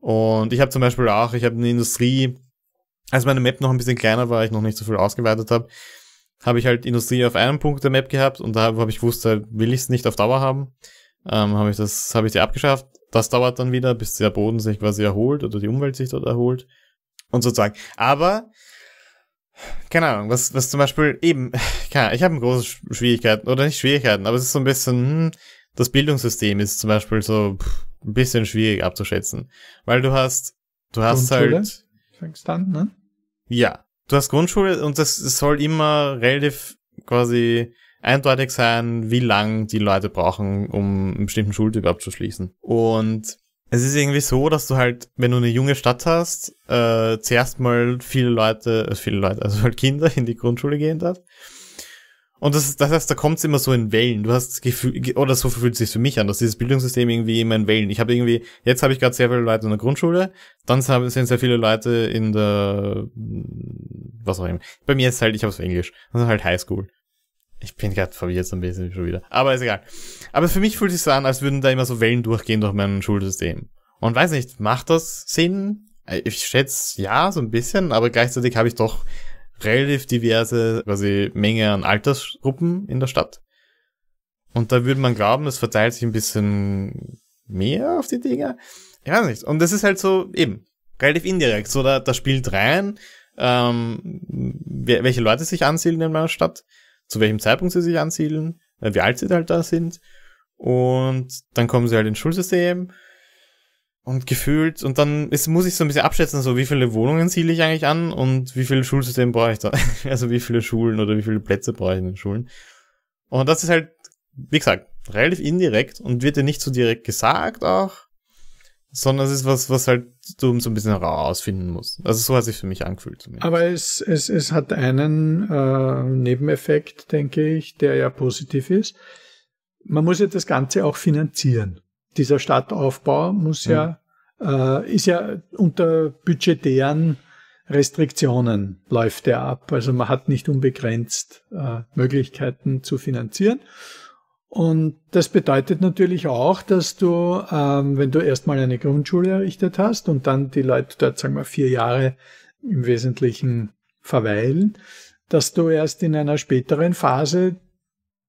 Und ich habe zum Beispiel auch, ich habe eine Industrie, als meine Map noch ein bisschen kleiner war, ich noch nicht so viel ausgeweitet habe, habe ich halt Industrie auf einem Punkt der Map gehabt und da habe ich wusste, will ich es nicht auf Dauer haben. Ähm, habe ich das, habe ich die abgeschafft. Das dauert dann wieder, bis der Boden sich quasi erholt oder die Umwelt sich dort erholt und sozusagen. Aber keine Ahnung, was, was zum Beispiel eben, keine Ahnung, ich habe große Schwierigkeiten, oder nicht Schwierigkeiten, aber es ist so ein bisschen, hm, das Bildungssystem ist zum Beispiel so pff, ein bisschen schwierig abzuschätzen. Weil du hast, du hast Grundschule? halt. Fängst an, ne? Ja. Du hast Grundschule und das, das soll immer relativ quasi eindeutig sein, wie lang die Leute brauchen, um einen bestimmten Schultyp abzuschließen. Und es ist irgendwie so, dass du halt, wenn du eine junge Stadt hast, äh, zuerst mal viele Leute, äh, viele Leute, also halt Kinder in die Grundschule gehen darf. Und das, das heißt, da kommt's immer so in Wellen. Du hast das Gefühl, oder so fühlt es sich für mich an, dass dieses Bildungssystem irgendwie immer in Wellen. Ich habe irgendwie, jetzt habe ich gerade sehr viele Leute in der Grundschule, dann sind sehr viele Leute in der, was auch immer. Bei mir ist halt, ich habe es Englisch, das ist halt Highschool. Ich bin gerade verwirrt so ein bisschen schon wieder. Aber ist egal. Aber für mich fühlt es sich an, als würden da immer so Wellen durchgehen durch mein Schulsystem. Und weiß nicht, macht das Sinn? Äh, ich schätze ja, so ein bisschen, aber gleichzeitig habe ich doch relativ diverse quasi Menge an Altersgruppen in der Stadt. Und da würde man glauben, es verteilt sich ein bisschen mehr auf die Dinger. Ich weiß nicht. Und das ist halt so eben relativ indirekt. So, da, da spielt rein, ähm, welche Leute sich ansiedeln in meiner Stadt zu welchem Zeitpunkt sie sich ansiedeln, äh, wie alt sie halt da sind. Und dann kommen sie halt ins Schulsystem und gefühlt und dann ist, muss ich so ein bisschen abschätzen, so wie viele Wohnungen ziele ich eigentlich an und wie viele Schulsystem brauche ich da. Also wie viele Schulen oder wie viele Plätze brauche ich in den Schulen. Und das ist halt, wie gesagt, relativ indirekt und wird dir nicht so direkt gesagt auch, sondern es ist was, was halt du so ein bisschen herausfinden musst. Also so hat sich für mich angefühlt. Zumindest. Aber es, es, es hat einen äh, Nebeneffekt, denke ich, der ja positiv ist. Man muss ja das Ganze auch finanzieren. Dieser Stadtaufbau muss ja, ja mhm. äh, ist ja unter budgetären Restriktionen läuft er ab. Also man hat nicht unbegrenzt äh, Möglichkeiten zu finanzieren. Und das bedeutet natürlich auch, dass du, ähm, wenn du erstmal eine Grundschule errichtet hast und dann die Leute dort, sagen wir, vier Jahre im Wesentlichen verweilen, dass du erst in einer späteren Phase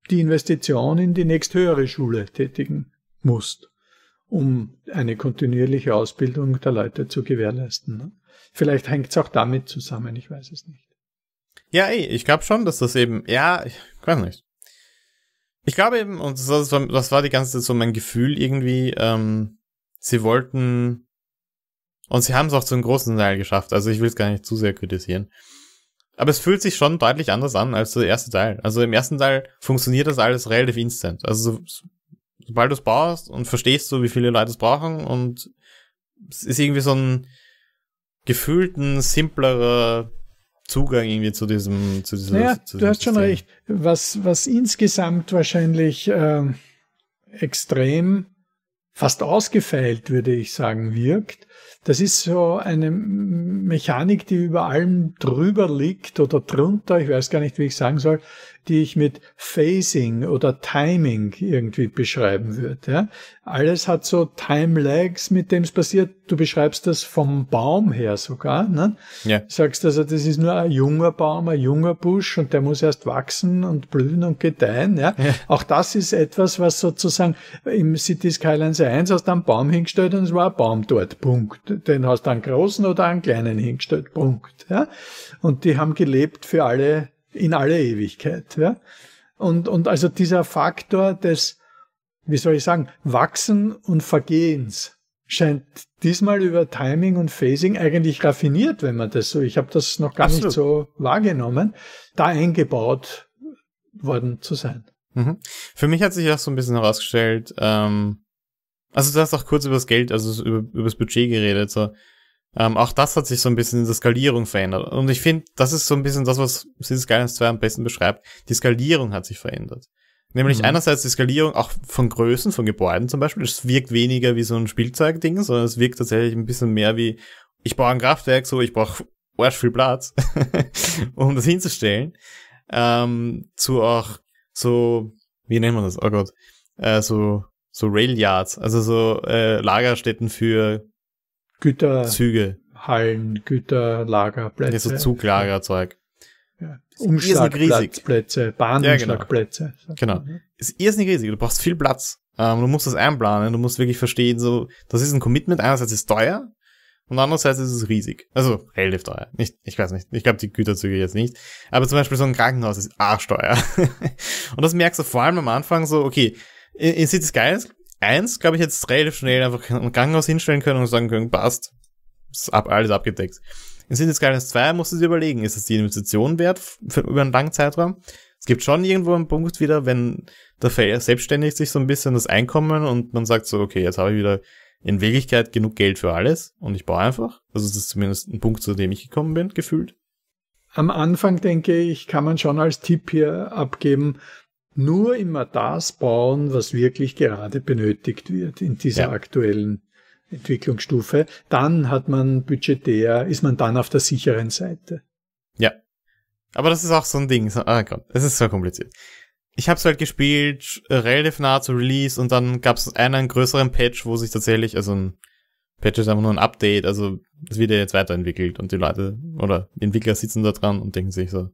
die Investition in die nächsthöhere Schule tätigen musst, um eine kontinuierliche Ausbildung der Leute zu gewährleisten. Ne? Vielleicht hängt es auch damit zusammen, ich weiß es nicht. Ja, ey, ich glaube schon, dass das eben, ja, ich weiß nicht. Ich glaube eben, und das war, das war die ganze Zeit so mein Gefühl irgendwie, ähm, sie wollten, und sie haben es auch zu einem großen Teil geschafft, also ich will es gar nicht zu sehr kritisieren. Aber es fühlt sich schon deutlich anders an als der erste Teil. Also im ersten Teil funktioniert das alles relativ instant. Also so, sobald du es baust und verstehst so, wie viele Leute es brauchen und es ist irgendwie so ein gefühlten, simplerer Zugang irgendwie zu diesem, zu diesem. Ja, zu diesem du hast System. schon recht. Was, was insgesamt wahrscheinlich äh, extrem fast ausgefeilt, würde ich sagen, wirkt. Das ist so eine Mechanik, die über allem drüber liegt oder drunter, ich weiß gar nicht, wie ich sagen soll, die ich mit Phasing oder Timing irgendwie beschreiben würde. Ja? Alles hat so Time-Lags, mit dem es passiert. Du beschreibst das vom Baum her sogar. Ne? Ja. sagst also, das ist nur ein junger Baum, ein junger Busch und der muss erst wachsen und blühen und gedeihen. Ja? ja. Auch das ist etwas, was sozusagen im City Skylines 1 hast du einen Baum hingestellt und es war ein Baum dort. Punkt. Den hast du einen großen oder einen kleinen hingestellt. Punkt. Ja? Und die haben gelebt für alle in alle Ewigkeit. Ja? Und, und also dieser Faktor des, wie soll ich sagen, Wachsen und Vergehens scheint diesmal über Timing und Phasing eigentlich raffiniert, wenn man das so, ich habe das noch gar Absolut. nicht so wahrgenommen, da eingebaut worden zu sein. Mhm. Für mich hat sich auch so ein bisschen herausgestellt, ähm, also du hast auch kurz über das Geld, also über, über das Budget geredet, so ähm, auch das hat sich so ein bisschen in der Skalierung verändert. Und ich finde, das ist so ein bisschen das, was Cities Skylines 2 am besten beschreibt. Die Skalierung hat sich verändert. Nämlich mhm. einerseits die Skalierung auch von Größen, von Gebäuden zum Beispiel. Es wirkt weniger wie so ein Spielzeugding, sondern es wirkt tatsächlich ein bisschen mehr wie, ich brauche ein Kraftwerk, so, ich brauche arsch viel Platz, um das hinzustellen. Ähm, zu auch so, wie nennt man das? Oh Gott. Äh, so, so Rail Yards, also so äh, Lagerstätten für Güter. Züge. Hallen, Güterlager, Plätze. Ja, so Zuglagerzeug. Ja. Umschlagplätze, Bahnumschlagplätze. Ja, genau. genau. Ist irrsinnig riesig. Du brauchst viel Platz. Ähm, du musst das einplanen. Du musst wirklich verstehen, so, das ist ein Commitment. Einerseits ist es teuer und andererseits ist es riesig. Also, relativ teuer. Nicht, ich weiß nicht. Ich glaube, die Güterzüge jetzt nicht. Aber zum Beispiel so ein Krankenhaus ist arschteuer. und das merkst du vor allem am Anfang so, okay, in City Skylines eins, glaube ich, jetzt relativ schnell einfach im Krankenhaus hinstellen können und sagen können, passt, ist ab, alles abgedeckt. In Cities Skylines 2 musst du dir überlegen, ist es die Investition wert für, über einen langen Zeitraum? Es gibt schon irgendwo einen Punkt wieder, wenn der Fair selbstständigt sich so ein bisschen das Einkommen und man sagt so, okay, jetzt habe ich wieder in Wirklichkeit genug Geld für alles und ich baue einfach. Also das ist zumindest ein Punkt, zu dem ich gekommen bin, gefühlt. Am Anfang, denke ich, kann man schon als Tipp hier abgeben, nur immer das bauen, was wirklich gerade benötigt wird in dieser ja. aktuellen Entwicklungsstufe, dann hat man budgetär, ist man dann auf der sicheren Seite. Ja. Aber das ist auch so ein Ding. So, ah Gott, es ist so kompliziert. Ich habe es halt gespielt, äh, relativ nah zu Release und dann gab es einen größeren Patch, wo sich tatsächlich, also ein Patch ist einfach nur ein Update, also es wird ja jetzt weiterentwickelt und die Leute oder die Entwickler sitzen da dran und denken sich so,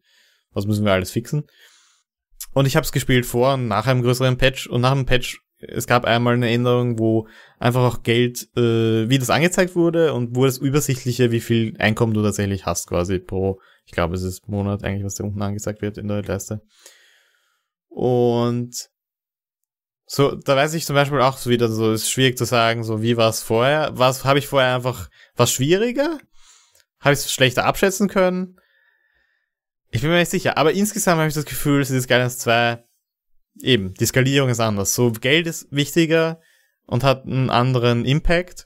was müssen wir alles fixen? Und ich habe es gespielt vor und nach einem größeren Patch und nach einem Patch es gab einmal eine Änderung, wo einfach auch Geld, äh, wie das angezeigt wurde und wo das übersichtliche, wie viel Einkommen du tatsächlich hast, quasi pro, ich glaube, es ist Monat eigentlich, was da unten angezeigt wird in der Leiste. Und so, da weiß ich zum Beispiel auch so wieder, so ist schwierig zu sagen, so wie war es vorher? Was habe ich vorher einfach was schwieriger? Habe ich es schlechter abschätzen können? Ich bin mir nicht sicher, aber insgesamt habe ich das Gefühl, es ist Guidance 2 eben, die Skalierung ist anders. So, Geld ist wichtiger und hat einen anderen Impact.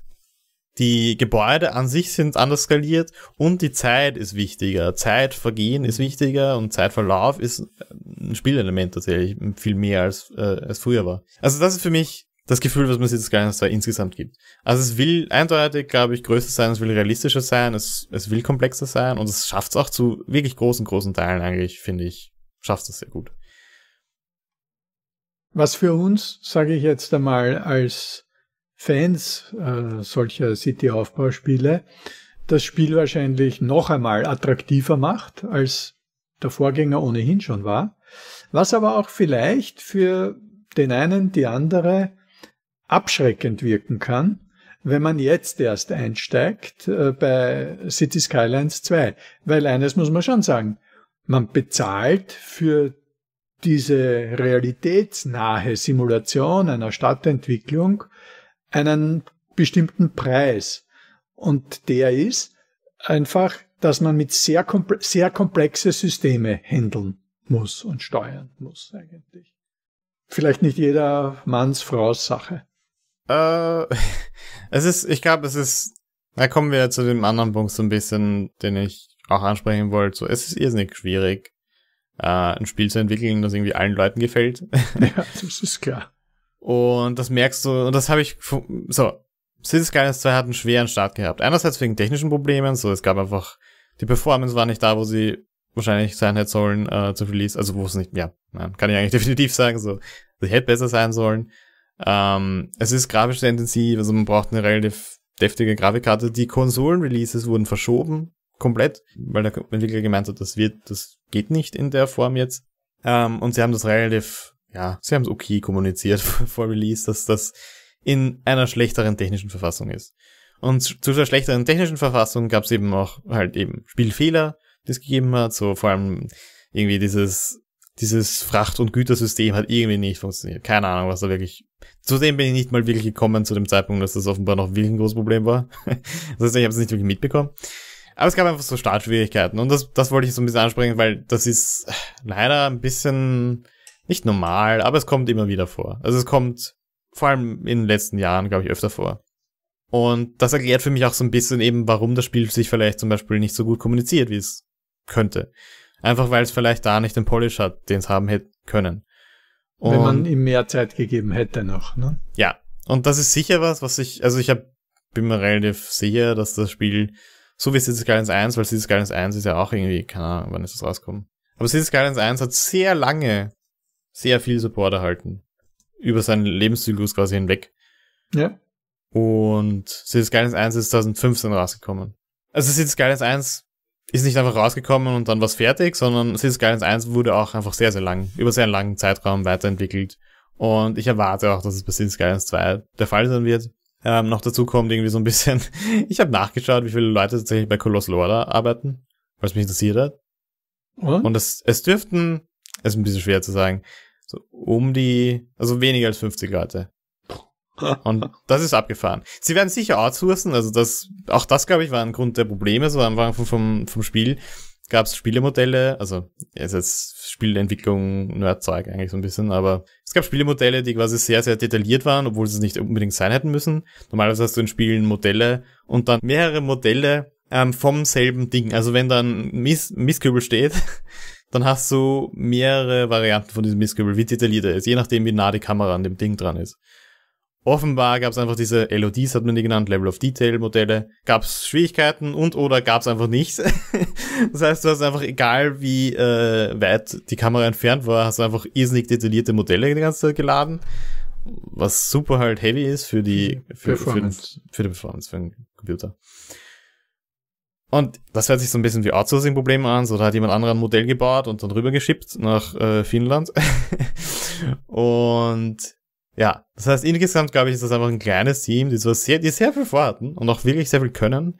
Die Gebäude an sich sind anders skaliert und die Zeit ist wichtiger. Zeitvergehen ist wichtiger und Zeitverlauf ist äh, ein Spielelement tatsächlich, viel mehr als äh, es früher war. Also das ist für mich das Gefühl, was man sich das Guardians 2 insgesamt gibt. Also es will eindeutig, glaube ich, größer sein, es will realistischer sein, es, es will komplexer sein und es schafft es auch zu wirklich großen, großen Teilen eigentlich, finde ich, schafft es sehr gut. Was für uns, sage ich jetzt einmal, als Fans äh, solcher City-Aufbauspiele, das Spiel wahrscheinlich noch einmal attraktiver macht, als der Vorgänger ohnehin schon war. Was aber auch vielleicht für den einen, die andere abschreckend wirken kann, wenn man jetzt erst einsteigt äh, bei City Skylines 2. Weil eines muss man schon sagen, man bezahlt für diese realitätsnahe Simulation einer Stadtentwicklung einen bestimmten Preis. Und der ist einfach, dass man mit sehr, komple sehr komplexe Systeme handeln muss und steuern muss eigentlich. Vielleicht nicht jeder Manns, Fraus Sache. Äh, es ist, ich glaube, es ist, da kommen wir zu dem anderen Punkt so ein bisschen, den ich auch ansprechen wollte. So, es ist irrsinnig schwierig, äh, ein Spiel zu entwickeln, das irgendwie allen Leuten gefällt. Ja, das ist klar. Und das merkst du, und das habe ich, so, Cities Skylines 2 hat einen schweren Start gehabt. Einerseits wegen technischen Problemen, so, es gab einfach, die Performance war nicht da, wo sie wahrscheinlich sein hätte sollen, äh, zu Release, also wo es nicht, ja, kann ich eigentlich definitiv sagen, so, sie hätte besser sein sollen. Ähm, es ist grafisch sehr intensiv, also man braucht eine relativ deftige Grafikkarte. Die Konsolen-Releases wurden verschoben, komplett, weil der Entwickler gemeint hat, das wird, das geht nicht in der Form jetzt. Ähm, und sie haben das relativ, ja, sie haben es okay kommuniziert vor Release, dass das in einer schlechteren technischen Verfassung ist. Und zu der schlechteren technischen Verfassung gab es eben auch halt eben Spielfehler, die es gegeben hat, so vor allem irgendwie dieses dieses Fracht- und Gütersystem hat irgendwie nicht funktioniert. Keine Ahnung, was da wirklich. Zudem bin ich nicht mal wirklich gekommen zu dem Zeitpunkt, dass das offenbar noch wirklich ein großes Problem war. das heißt, ich habe es nicht wirklich mitbekommen. Aber es gab einfach so Startschwierigkeiten. Und das, das wollte ich so ein bisschen ansprechen, weil das ist leider ein bisschen nicht normal, aber es kommt immer wieder vor. Also es kommt vor allem in den letzten Jahren, glaube ich, öfter vor. Und das erklärt für mich auch so ein bisschen eben, warum das Spiel sich vielleicht zum Beispiel nicht so gut kommuniziert, wie es könnte. Einfach weil es vielleicht da nicht den Polish hat, den es haben hätte können. Und Wenn man ihm mehr Zeit gegeben hätte noch, ne? Ja. Und das ist sicher was, was ich, also ich hab, bin mir relativ sicher, dass das Spiel, so wie Cities Skylines 1, weil Cities Skylines 1 ist ja auch irgendwie, keine Ahnung, wann ist das rausgekommen. Aber Cities Skylines 1 hat sehr lange sehr viel Support erhalten. Über seinen Lebenszyklus quasi hinweg. Ja. Und Cities Skylines 1 ist 2015 rausgekommen. Also Cities Skylines 1 ist nicht einfach rausgekommen und dann was fertig, sondern Cities Skylines 1 wurde auch einfach sehr, sehr lang, über sehr langen Zeitraum weiterentwickelt. Und ich erwarte auch, dass es bei Cities Skylines 2 der Fall sein wird. Ähm, noch dazu kommt irgendwie so ein bisschen, ich habe nachgeschaut, wie viele Leute tatsächlich bei Colossal Order arbeiten, weil es mich interessiert hat. Und, und es, es dürften, es ist ein bisschen schwer zu sagen, so um die, also weniger als 50 Leute Und das ist abgefahren. Sie werden sicher outsourcen, also das, auch das, glaube ich, war ein Grund der Probleme, so am Anfang vom, vom Spiel gab es Spielemodelle, also es ist Spielentwicklung Nerdzeug eigentlich so ein bisschen, aber es gab Spielemodelle, die quasi sehr, sehr detailliert waren, obwohl sie es nicht unbedingt sein hätten müssen. Normalerweise hast du in Spielen Modelle und dann mehrere Modelle ähm, vom selben Ding. Also wenn dann Miss Misskübel steht, dann hast du mehrere Varianten von diesem Misskübel, wie detailliert er ist, je nachdem, wie nah die Kamera an dem Ding dran ist. Offenbar gab es einfach diese LODs, hat man die genannt, Level of Detail Modelle. Gab es Schwierigkeiten und oder gab es einfach nichts. das heißt, du hast einfach, egal wie äh, weit die Kamera entfernt war, hast du einfach irrsinnig detaillierte Modelle die ganze Zeit geladen. Was super halt heavy ist für die mhm. für, Performance. Für, für die Performance für den Computer. Und das hört sich so ein bisschen wie outsourcing probleme an. So, da hat jemand anderen ein Modell gebaut und dann rübergeschippt nach äh, Finnland. und ja, das heißt, insgesamt, glaube ich, ist das einfach ein kleines Team, die, so sehr, die sehr viel vorhatten und auch wirklich sehr viel können.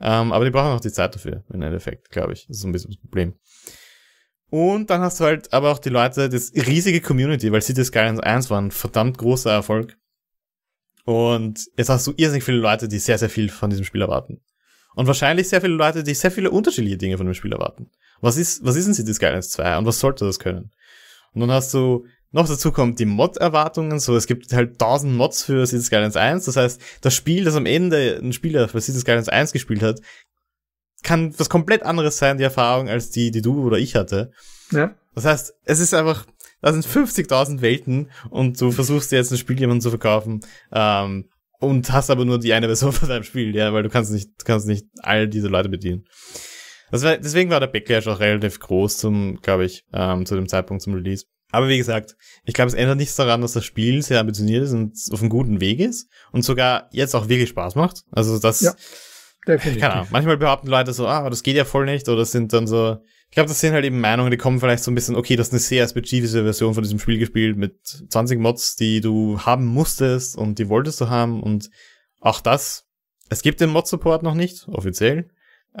Ähm, aber die brauchen auch die Zeit dafür, im Endeffekt, glaube ich. Das ist ein bisschen das Problem. Und dann hast du halt aber auch die Leute, das riesige Community, weil Cities Skylines 1 war ein verdammt großer Erfolg. Und jetzt hast du irrsinnig viele Leute, die sehr, sehr viel von diesem Spiel erwarten. Und wahrscheinlich sehr viele Leute, die sehr viele unterschiedliche Dinge von dem Spiel erwarten. Was ist, was ist denn Cities Skylines 2 und was sollte das können? Und dann hast du noch dazu kommt die Mod-Erwartungen, so es gibt halt 1000 Mods für Cities Skylines 1, das heißt, das Spiel, das am Ende ein Spieler für Cities Skylines 1 gespielt hat, kann was komplett anderes sein, die Erfahrung, als die, die du oder ich hatte. Ja. Das heißt, es ist einfach, da sind 50.000 Welten und du versuchst dir jetzt ein Spiel jemandem zu verkaufen, ähm, und hast aber nur die eine Version von deinem Spiel, ja, weil du kannst nicht, kannst nicht all diese Leute bedienen. War, deswegen war der Backlash auch relativ groß zum, glaube ich, ähm, zu dem Zeitpunkt zum Release. Aber wie gesagt, ich glaube, es ändert nichts daran, dass das Spiel sehr ambitioniert ist und auf einem guten Weg ist und sogar jetzt auch wirklich Spaß macht. Also das, ja, definitiv. keine Ahnung, manchmal behaupten Leute so, ah, das geht ja voll nicht oder sind dann so, ich glaube, das sind halt eben Meinungen, die kommen vielleicht so ein bisschen, okay, das ist eine sehr spezifische Version von diesem Spiel gespielt mit 20 Mods, die du haben musstest und die wolltest du haben und auch das, es gibt den Mod-Support noch nicht, offiziell.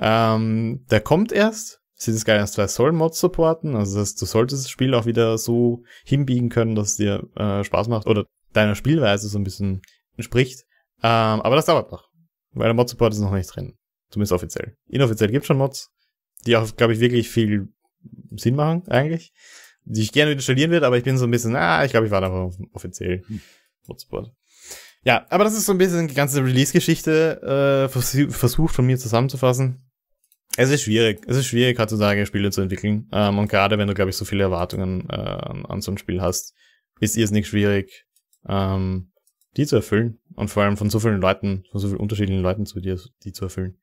Ähm, der kommt erst, Cities Skylines 2 soll Mods supporten, also das, du solltest das Spiel auch wieder so hinbiegen können, dass es dir äh, Spaß macht oder deiner Spielweise so ein bisschen entspricht. Ähm, aber das dauert noch, weil der Mod-Support ist noch nicht drin, zumindest offiziell. Inoffiziell gibt schon Mods, die auch, glaube ich, wirklich viel Sinn machen eigentlich, die ich gerne wieder installieren würde, aber ich bin so ein bisschen, ah, ich glaube, ich war da offiziell hm. Mod-Support. Ja, aber das ist so ein bisschen die ganze Release-Geschichte äh, versucht von mir zusammenzufassen. Es ist schwierig. Es ist schwierig, heutzutage Spiele zu entwickeln. Ähm, und gerade wenn du, glaube ich, so viele Erwartungen äh, an, so ein Spiel hast, ist es nicht schwierig, ähm, die zu erfüllen. Und vor allem von so vielen Leuten, von so vielen unterschiedlichen Leuten zu dir, die zu erfüllen.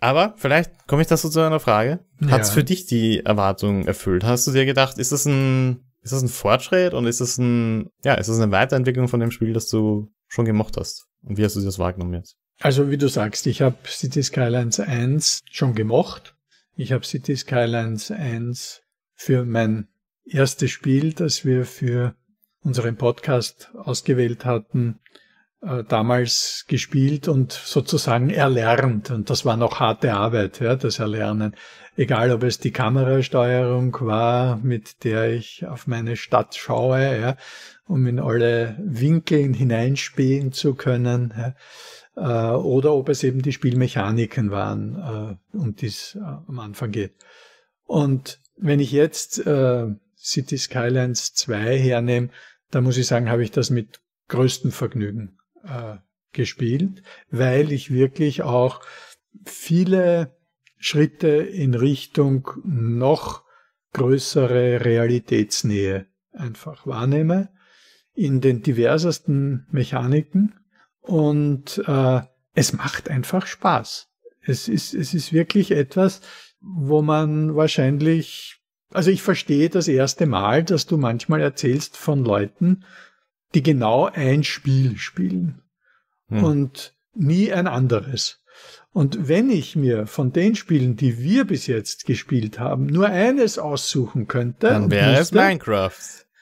Aber vielleicht komme ich dazu zu einer Frage. Ja. Hat's für dich die Erwartung erfüllt? Hast du dir gedacht, ist das ein, ist das ein Fortschritt und ist das ein, ja, ist das eine Weiterentwicklung von dem Spiel, das du schon gemocht hast? Und wie hast du das wahrgenommen jetzt? Also wie du sagst, ich habe City Skylines 1 schon gemocht. Ich habe City Skylines 1 für mein erstes Spiel, das wir für unseren Podcast ausgewählt hatten, äh, damals gespielt und sozusagen erlernt. Und das war noch harte Arbeit, ja, das Erlernen. Egal, ob es die Kamerasteuerung war, mit der ich auf meine Stadt schaue, ja, um in alle Winkeln hineinspähen zu können. Ja äh, oder ob es eben die Spielmechaniken waren, äh, um die es äh, am Anfang geht. Und wenn ich jetzt äh, City Skylines 2 hernehme, da muss ich sagen, habe ich das mit größtem Vergnügen äh, gespielt, weil ich wirklich auch viele Schritte in Richtung noch größere Realitätsnähe einfach wahrnehme in den diversesten Mechaniken und äh, es macht einfach Spaß. Es ist, es ist wirklich etwas, wo man wahrscheinlich, also ich verstehe das erste Mal, dass du manchmal erzählst von Leuten, die genau ein Spiel spielen hm. und nie ein anderes. Und wenn ich mir von den Spielen, die wir bis jetzt gespielt haben, nur eines aussuchen könnte, dann wäre es Minecraft.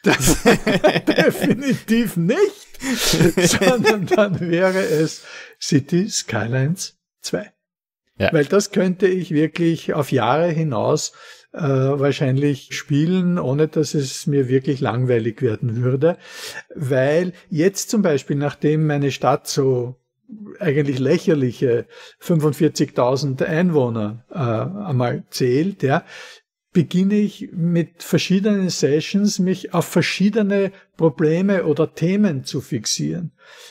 Das definitiv nicht, sondern dann wäre es City Skylines 2. Ja. Weil das könnte ich wirklich auf Jahre hinaus äh, wahrscheinlich spielen, ohne dass es mir wirklich langweilig werden würde. Weil jetzt zum Beispiel, nachdem meine Stadt so eigentlich lächerliche 45.000 Einwohner äh, einmal zählt, ja, beginne ich mit verschiedenen Sessions mich auf verschiedene Probleme oder Themen zu fixieren.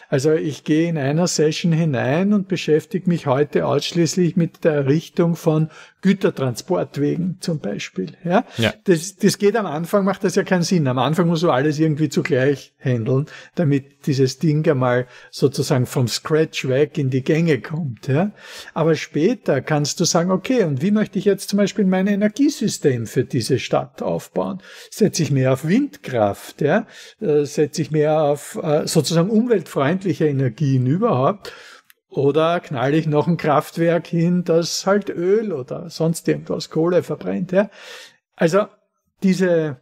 Also ich gehe in einer Session hinein und beschäftige mich heute ausschließlich mit der Errichtung von Gütertransportwegen zum Beispiel. Ja? ja. Das, das geht am Anfang, macht das ja keinen Sinn. Am Anfang musst du alles irgendwie zugleich handeln, damit dieses Ding einmal sozusagen vom Scratch weg in die Gänge kommt. Ja? Aber später kannst du sagen, okay, und wie möchte ich jetzt zum Beispiel mein Energiesystem für diese Stadt aufbauen? Setze ich mehr auf Windkraft? Ja? äh, setze ich mehr auf äh, sozusagen umweltfreundliche Energien überhaupt? Oder knall ich noch ein Kraftwerk hin, das halt Öl oder sonst irgendwas, Kohle verbrennt? Ja? Also diese,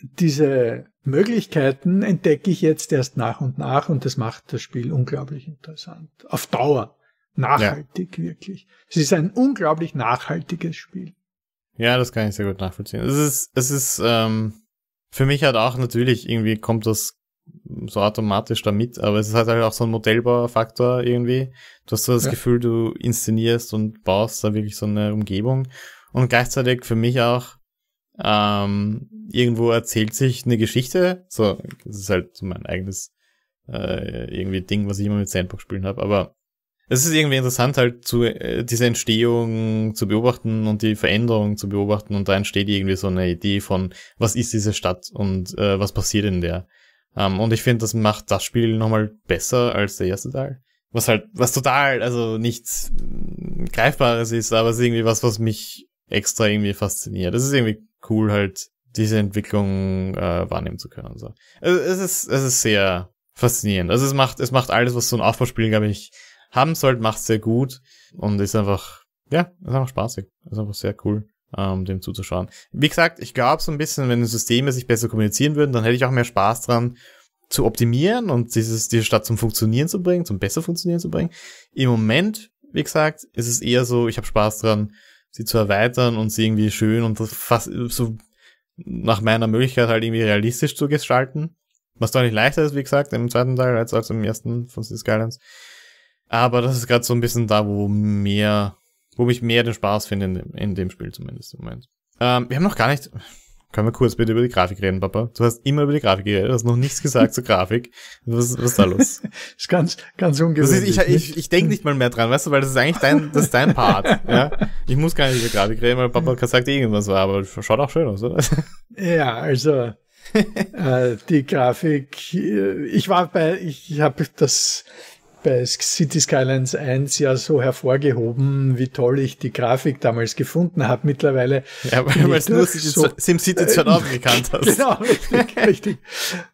diese Möglichkeiten entdecke ich jetzt erst nach und nach und das macht das Spiel unglaublich interessant. Auf Dauer. Nachhaltig, ja. wirklich. Es ist ein unglaublich nachhaltiges Spiel. Ja, das kann ich sehr gut nachvollziehen. Es ist, es ist, ähm, für mich halt auch natürlich irgendwie kommt das so automatisch damit, aber es ist halt auch so ein Modellbaufaktor irgendwie. Du hast so das ja. Gefühl, du inszenierst und baust da wirklich so eine Umgebung. Und gleichzeitig für mich auch, ähm, irgendwo erzählt sich eine Geschichte. So, das ist halt so mein eigenes äh, irgendwie Ding, was ich immer mit Sandbox spielen habe, aber es ist irgendwie interessant, halt zu, äh, diese Entstehung zu beobachten und die Veränderung zu beobachten und da entsteht irgendwie so eine Idee von, was ist diese Stadt und äh, was passiert in der. Ähm, und ich finde, das macht das Spiel nochmal besser als der erste Teil. Was halt, was total, also nichts mm, Greifbares ist, aber es ist irgendwie was, was mich extra irgendwie fasziniert. Es ist irgendwie cool, halt diese Entwicklung äh, wahrnehmen zu können. Und So. Also, es ist, es ist sehr faszinierend. Also es macht, es macht alles, was so ein Aufbauspiel, glaube ich, haben sollt, halt, macht sehr gut und ist einfach, ja, ist einfach spaßig. Ist einfach sehr cool, ähm, dem zuzuschauen. Wie gesagt, ich glaube so ein bisschen, wenn die Systeme sich besser kommunizieren würden, dann hätte ich auch mehr Spaß dran zu optimieren und dieses, diese Stadt zum Funktionieren zu bringen, zum besser Funktionieren zu bringen. Im Moment, wie gesagt, ist es eher so, ich habe Spaß dran, sie zu erweitern und sie irgendwie schön und fast so nach meiner Möglichkeit halt irgendwie realistisch zu gestalten. Was deutlich leichter ist, wie gesagt, im zweiten Teil als, als im ersten von City Skylines. Aber das ist gerade so ein bisschen da, wo mehr, wo ich mehr den Spaß finde in dem, in dem Spiel zumindest im Moment. Ähm, wir haben noch gar nicht. Können wir kurz bitte über die Grafik reden, Papa? Du hast immer über die Grafik geredet, hast noch nichts gesagt zur Grafik. Was, was ist da los? ist ganz, ganz ungewöhnlich. Ist, ich ich, ich denke nicht mal mehr dran, weißt du, weil das ist eigentlich dein, das ist dein Part. ja? Ich muss gar nicht über Grafik reden, weil Papa sagt irgendwas, war, aber schaut auch schön aus, oder? ja, also äh, die Grafik, äh, ich war bei, ich, ich habe das bei City Skylines 1 ja so hervorgehoben, wie toll ich die Grafik damals gefunden habe. Mittlerweile. Ja, weil du es nur so, SimCity schon äh, gekannt hast. Genau, richtig. richtig.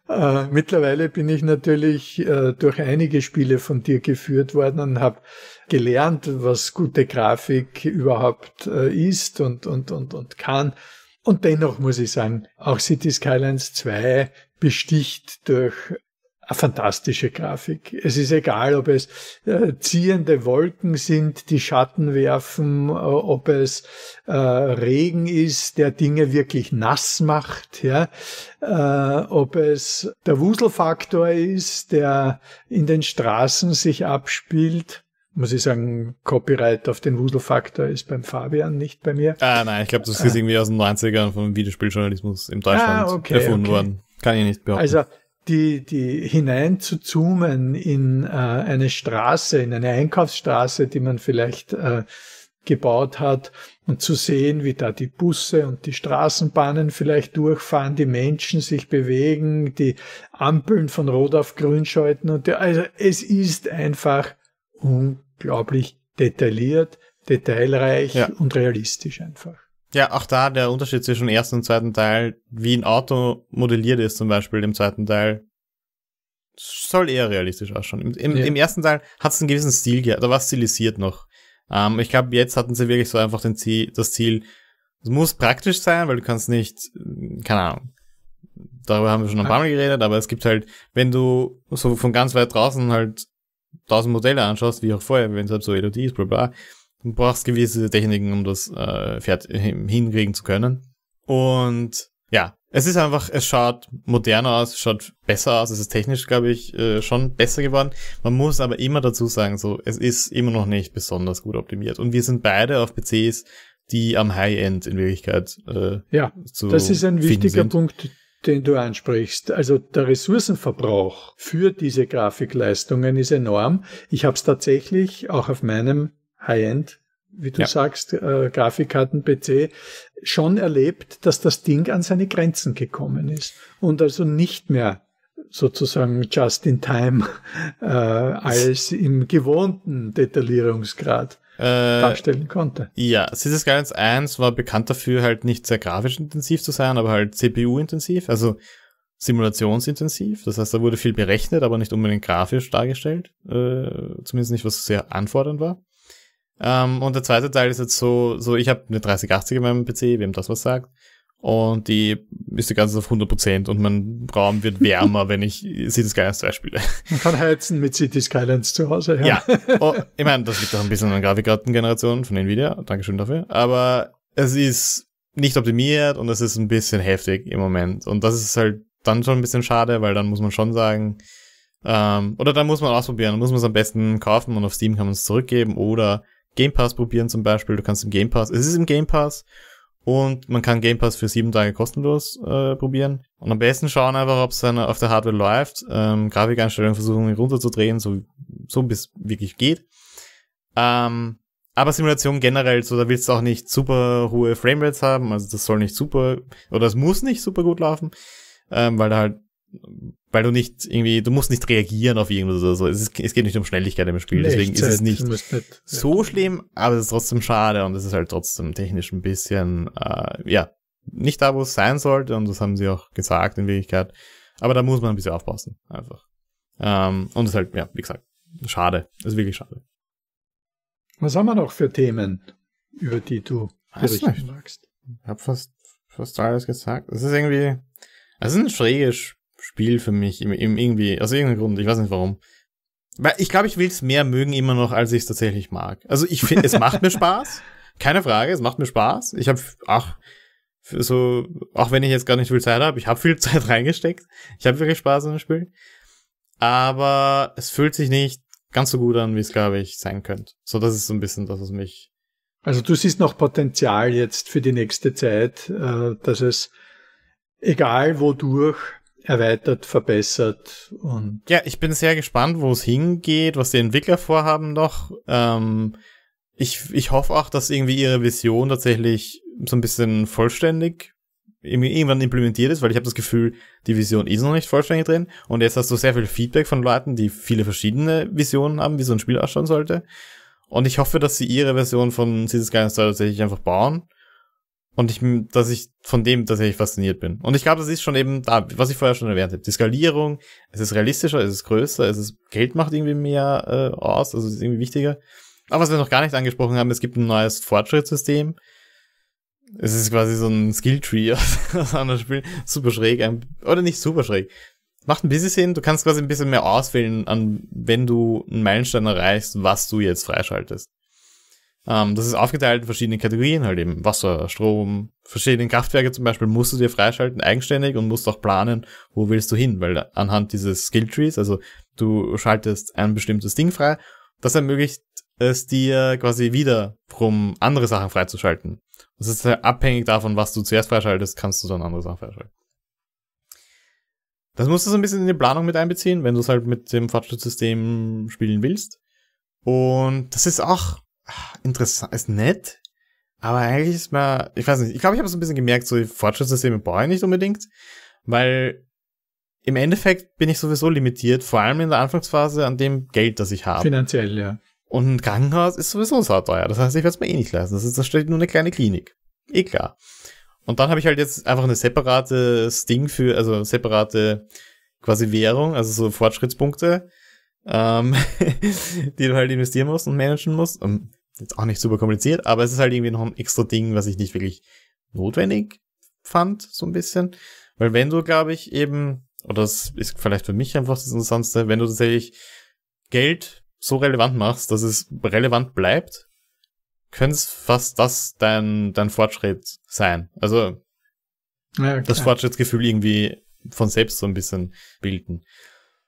Äh, mittlerweile bin ich natürlich äh, durch einige Spiele von dir geführt worden und habe gelernt, was gute Grafik überhaupt äh, ist und, und, und, und kann. Und dennoch muss ich sagen, auch City Skylines 2 besticht durch eine fantastische Grafik. Es ist egal, ob es äh, ziehende Wolken sind, die Schatten werfen, äh, ob es äh, Regen ist, der Dinge wirklich nass macht, ja, äh, ob es der Wuselfaktor ist, der in den Straßen sich abspielt muss ich sagen, Copyright auf den Wuselfaktor ist beim Fabian, nicht bei mir. Ah, nein, ich glaube, das ist ah. irgendwie aus den 90ern vom Videospieljournalismus in ah, Deutschland ah, okay, erfunden okay. worden. Kann ich nicht behaupten. Also die, die hinein zu zoomen in äh, eine Straße, in eine Einkaufsstraße, die man vielleicht äh, gebaut hat und zu sehen, wie da die Busse und die Straßenbahnen vielleicht durchfahren, die Menschen sich bewegen, die Ampeln von Rot auf Grün schalten und die, also es ist einfach unglaublich detailliert, detailreich ja. und realistisch einfach. Ja, auch da der Unterschied zwischen dem ersten und zweiten Teil, wie ein Auto modelliert ist zum Beispiel im zweiten Teil, soll eher realistisch ausschauen. Im, im, ja. im ersten Teil hat es einen gewissen Stil gehabt, da war es stilisiert noch. Ähm, ich glaube, jetzt hatten sie wirklich so einfach den Ziel, das Ziel, es muss praktisch sein, weil du kannst nicht, hm, keine Ahnung, darüber haben wir schon ein paar Mal geredet, aber es gibt halt, wenn du so von ganz weit draußen halt tausend Modelle anschaust, wie auch vorher, wenn es halt so Elodie ist, bla bla, Du brauchst gewisse Techniken, um das äh, Pferd hinkriegen zu können. Und ja, es ist einfach, es schaut moderner aus, schaut besser aus, es ist technisch, glaube ich, äh, schon besser geworden. Man muss aber immer dazu sagen, so, es ist immer noch nicht besonders gut optimiert. Und wir sind beide auf PCs, die am High-End in Wirklichkeit äh, ja, zu Ja, das ist ein wichtiger Punkt, den du ansprichst. Also der Ressourcenverbrauch für diese Grafikleistungen ist enorm. Ich habe es tatsächlich auch auf meinem High-End, wie du ja. sagst, äh, Grafikkarten-PC, schon erlebt, dass das Ding an seine Grenzen gekommen ist und also nicht mehr sozusagen just in time äh, als im gewohnten Detaillierungsgrad äh, darstellen konnte. Ja, Cities Skylines 1 war bekannt dafür, halt nicht sehr grafisch intensiv zu sein, aber halt CPU-intensiv, also simulationsintensiv. Das heißt, da wurde viel berechnet, aber nicht unbedingt grafisch dargestellt, äh, zumindest nicht, was sehr anfordernd war. Ähm, und der zweite Teil ist jetzt so, so ich habe eine 3080 in meinem PC, wem das was sagt. Und die ist die ganze Zeit auf 100% und mein Raum wird wärmer, wenn ich City Skylines 2 spiele. Man kann heizen mit City Skylines zu Hause. Ja, ja. Oh, ich meine, das liegt doch ein bisschen an der Grafikkartengeneration von Nvidia. Dankeschön dafür. Aber es ist nicht optimiert und es ist ein bisschen heftig im Moment. Und das ist halt dann schon ein bisschen schade, weil dann muss man schon sagen, ähm, oder dann muss man ausprobieren, dann muss man es am besten kaufen und auf Steam kann man es zurückgeben oder Game Pass probieren zum Beispiel. Du kannst im Game Pass, es ist im Game Pass und man kann Game Pass für sieben Tage kostenlos äh, probieren. Und am besten schauen einfach, ob es auf der Hardware läuft. Ähm, Grafikeinstellungen versuchen runterzudrehen, so, so bis wirklich geht. Ähm, aber Simulation generell, so da willst du auch nicht super hohe Framerates haben. Also das soll nicht super, oder es muss nicht super gut laufen, ähm, weil da halt weil du nicht irgendwie, du musst nicht reagieren auf irgendwas oder so. Es, ist, es geht nicht um Schnelligkeit im Spiel, deswegen Echtzeit, ist es nicht, nicht ja. so schlimm, aber es ist trotzdem schade und es ist halt trotzdem technisch ein bisschen, äh, ja, nicht da, wo es sein sollte und das haben sie auch gesagt in Wirklichkeit. Aber da muss man ein bisschen aufpassen, einfach. Ähm, und es ist halt, ja, wie gesagt, schade. Es ist wirklich schade. Was haben wir noch für Themen, über die du berichten magst? Ich habe fast, fast alles gesagt. Es ist irgendwie, es ist ein schräges Spiel für mich im, im irgendwie, aus irgendeinem Grund, ich weiß nicht warum. Weil ich glaube, ich will es mehr mögen immer noch, als ich es tatsächlich mag. Also ich finde, es macht mir Spaß. Keine Frage, es macht mir Spaß. Ich habe, ach, so, auch wenn ich jetzt gar nicht viel Zeit habe, ich habe viel Zeit reingesteckt. Ich habe wirklich Spaß an dem Spiel. Aber es fühlt sich nicht ganz so gut an, wie es, glaube ich, sein könnte. So, das ist so ein bisschen das, was mich. Also du siehst noch Potenzial jetzt für die nächste Zeit, äh, dass es egal wodurch erweitert, verbessert und. Ja, ich bin sehr gespannt, wo es hingeht, was die Entwickler vorhaben noch. Ähm, ich, ich hoffe auch, dass irgendwie ihre Vision tatsächlich so ein bisschen vollständig irgendwann implementiert ist, weil ich habe das Gefühl, die Vision ist noch nicht vollständig drin. Und jetzt hast du sehr viel Feedback von Leuten, die viele verschiedene Visionen haben, wie so ein Spiel ausschauen sollte. Und ich hoffe, dass sie ihre Version von Cities Skylines tatsächlich einfach bauen und ich, dass ich von dem tatsächlich fasziniert bin. Und ich glaube, das ist schon eben da, was ich vorher schon erwähnt habe. Die Skalierung, es ist realistischer, es ist größer, es ist, Geld macht irgendwie mehr äh, aus, also es ist irgendwie wichtiger. Aber was wir noch gar nicht angesprochen haben, es gibt ein neues Fortschrittssystem. Es ist quasi so ein Skilltree aus anderen Spielen. Super schräg, oder nicht super schräg. Macht ein bisschen Sinn, du kannst quasi ein bisschen mehr auswählen, an wenn du einen Meilenstein erreichst, was du jetzt freischaltest. Ähm, das ist aufgeteilt in verschiedene Kategorien, halt eben Wasser, Strom, verschiedene Kraftwerke zum Beispiel musst du dir freischalten eigenständig und musst auch planen, wo willst du hin, weil anhand dieses Skilltrees, also du schaltest ein bestimmtes Ding frei, das ermöglicht es dir quasi wiederum andere Sachen freizuschalten. Das ist halt abhängig davon, was du zuerst freischaltest, kannst du dann andere Sachen freischalten. Das musst du so ein bisschen in die Planung mit einbeziehen, wenn du es halt mit dem Fortschrittssystem spielen willst. Und das ist auch interessant, ist nett, aber eigentlich ist mal, ich weiß nicht, ich glaube, ich habe es ein bisschen gemerkt, so Fortschrittssysteme brauche ich nicht unbedingt, weil im Endeffekt bin ich sowieso limitiert, vor allem in der Anfangsphase an dem Geld, das ich habe. Finanziell, ja. Und ein Krankenhaus ist sowieso sauteuer. Das heißt, ich werde es mir eh nicht leisten. Das ist, da steht nur eine kleine Klinik. Eh klar. Und dann habe ich halt jetzt einfach eine separate Sting für, also separate quasi Währung, also so Fortschrittspunkte, ähm, die du halt investieren musst und managen musst. Und ähm, jetzt auch nicht super kompliziert, aber es ist halt irgendwie noch ein extra Ding, was ich nicht wirklich notwendig fand, so ein bisschen. Weil wenn du, glaube ich, eben, oder das ist vielleicht für mich einfach das Interessanteste, wenn du tatsächlich Geld so relevant machst, dass es relevant bleibt, könnte es fast das dein, dein Fortschritt sein. Also ja, das Fortschrittsgefühl irgendwie von selbst so ein bisschen bilden.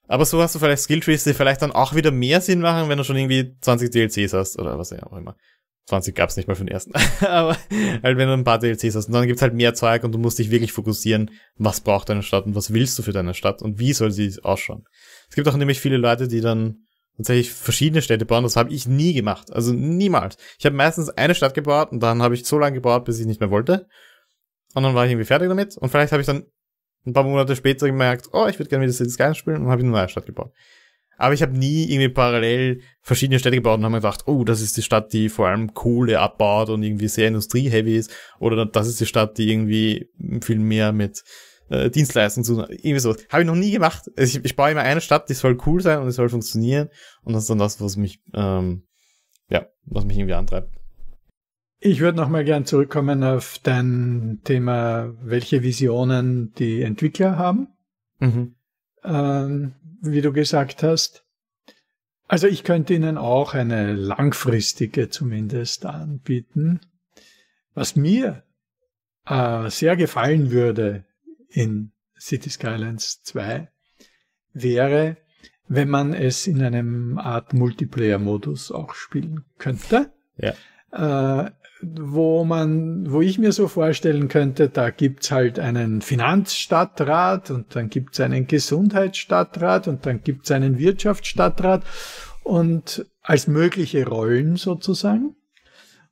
Aber so hast du vielleicht Skilltrees, die vielleicht dann auch wieder mehr Sinn machen, wenn du schon irgendwie 20 DLCs hast oder was auch immer. 20 gab's nicht mal für den ersten. Aber halt, wenn du ein paar DLCs hast, und dann gibt's halt mehr Zeug und du musst dich wirklich fokussieren, was braucht deine Stadt und was willst du für deine Stadt und wie soll sie ausschauen. Es gibt auch nämlich viele Leute, die dann tatsächlich verschiedene Städte bauen. Das habe ich nie gemacht. Also niemals. Ich habe meistens eine Stadt gebaut und dann habe ich so lange gebaut, bis ich nicht mehr wollte. Und dann war ich irgendwie fertig damit. Und vielleicht habe ich dann ein paar Monate später gemerkt, oh, ich würde gerne wieder Cities Skylines spielen und habe eine neue Stadt gebaut. Aber ich habe nie irgendwie parallel verschiedene Städte gebaut und habe mir gedacht, oh, das ist die Stadt, die vor allem Kohle abbaut und irgendwie sehr industrieheavy ist. Oder das ist die Stadt, die irgendwie viel mehr mit äh, Dienstleistungen zu tun hat. Irgendwie sowas. Habe ich noch nie gemacht. Also ich, ich baue immer eine Stadt, die soll cool sein und die soll funktionieren. Und das ist dann das, was mich, ähm, ja, was mich irgendwie antreibt. Ich würde nochmal gern zurückkommen auf dein Thema, welche Visionen die Entwickler haben, mhm. ähm, wie du gesagt hast. Also ich könnte Ihnen auch eine langfristige zumindest anbieten. Was mir äh, sehr gefallen würde in City Skylines 2 wäre, wenn man es in einem Art Multiplayer-Modus auch spielen könnte. Ja. Äh, wo man, wo ich mir so vorstellen könnte, da gibt's halt einen Finanzstadtrat und dann gibt's einen Gesundheitsstadtrat und dann gibt's einen Wirtschaftsstadtrat und als mögliche Rollen sozusagen.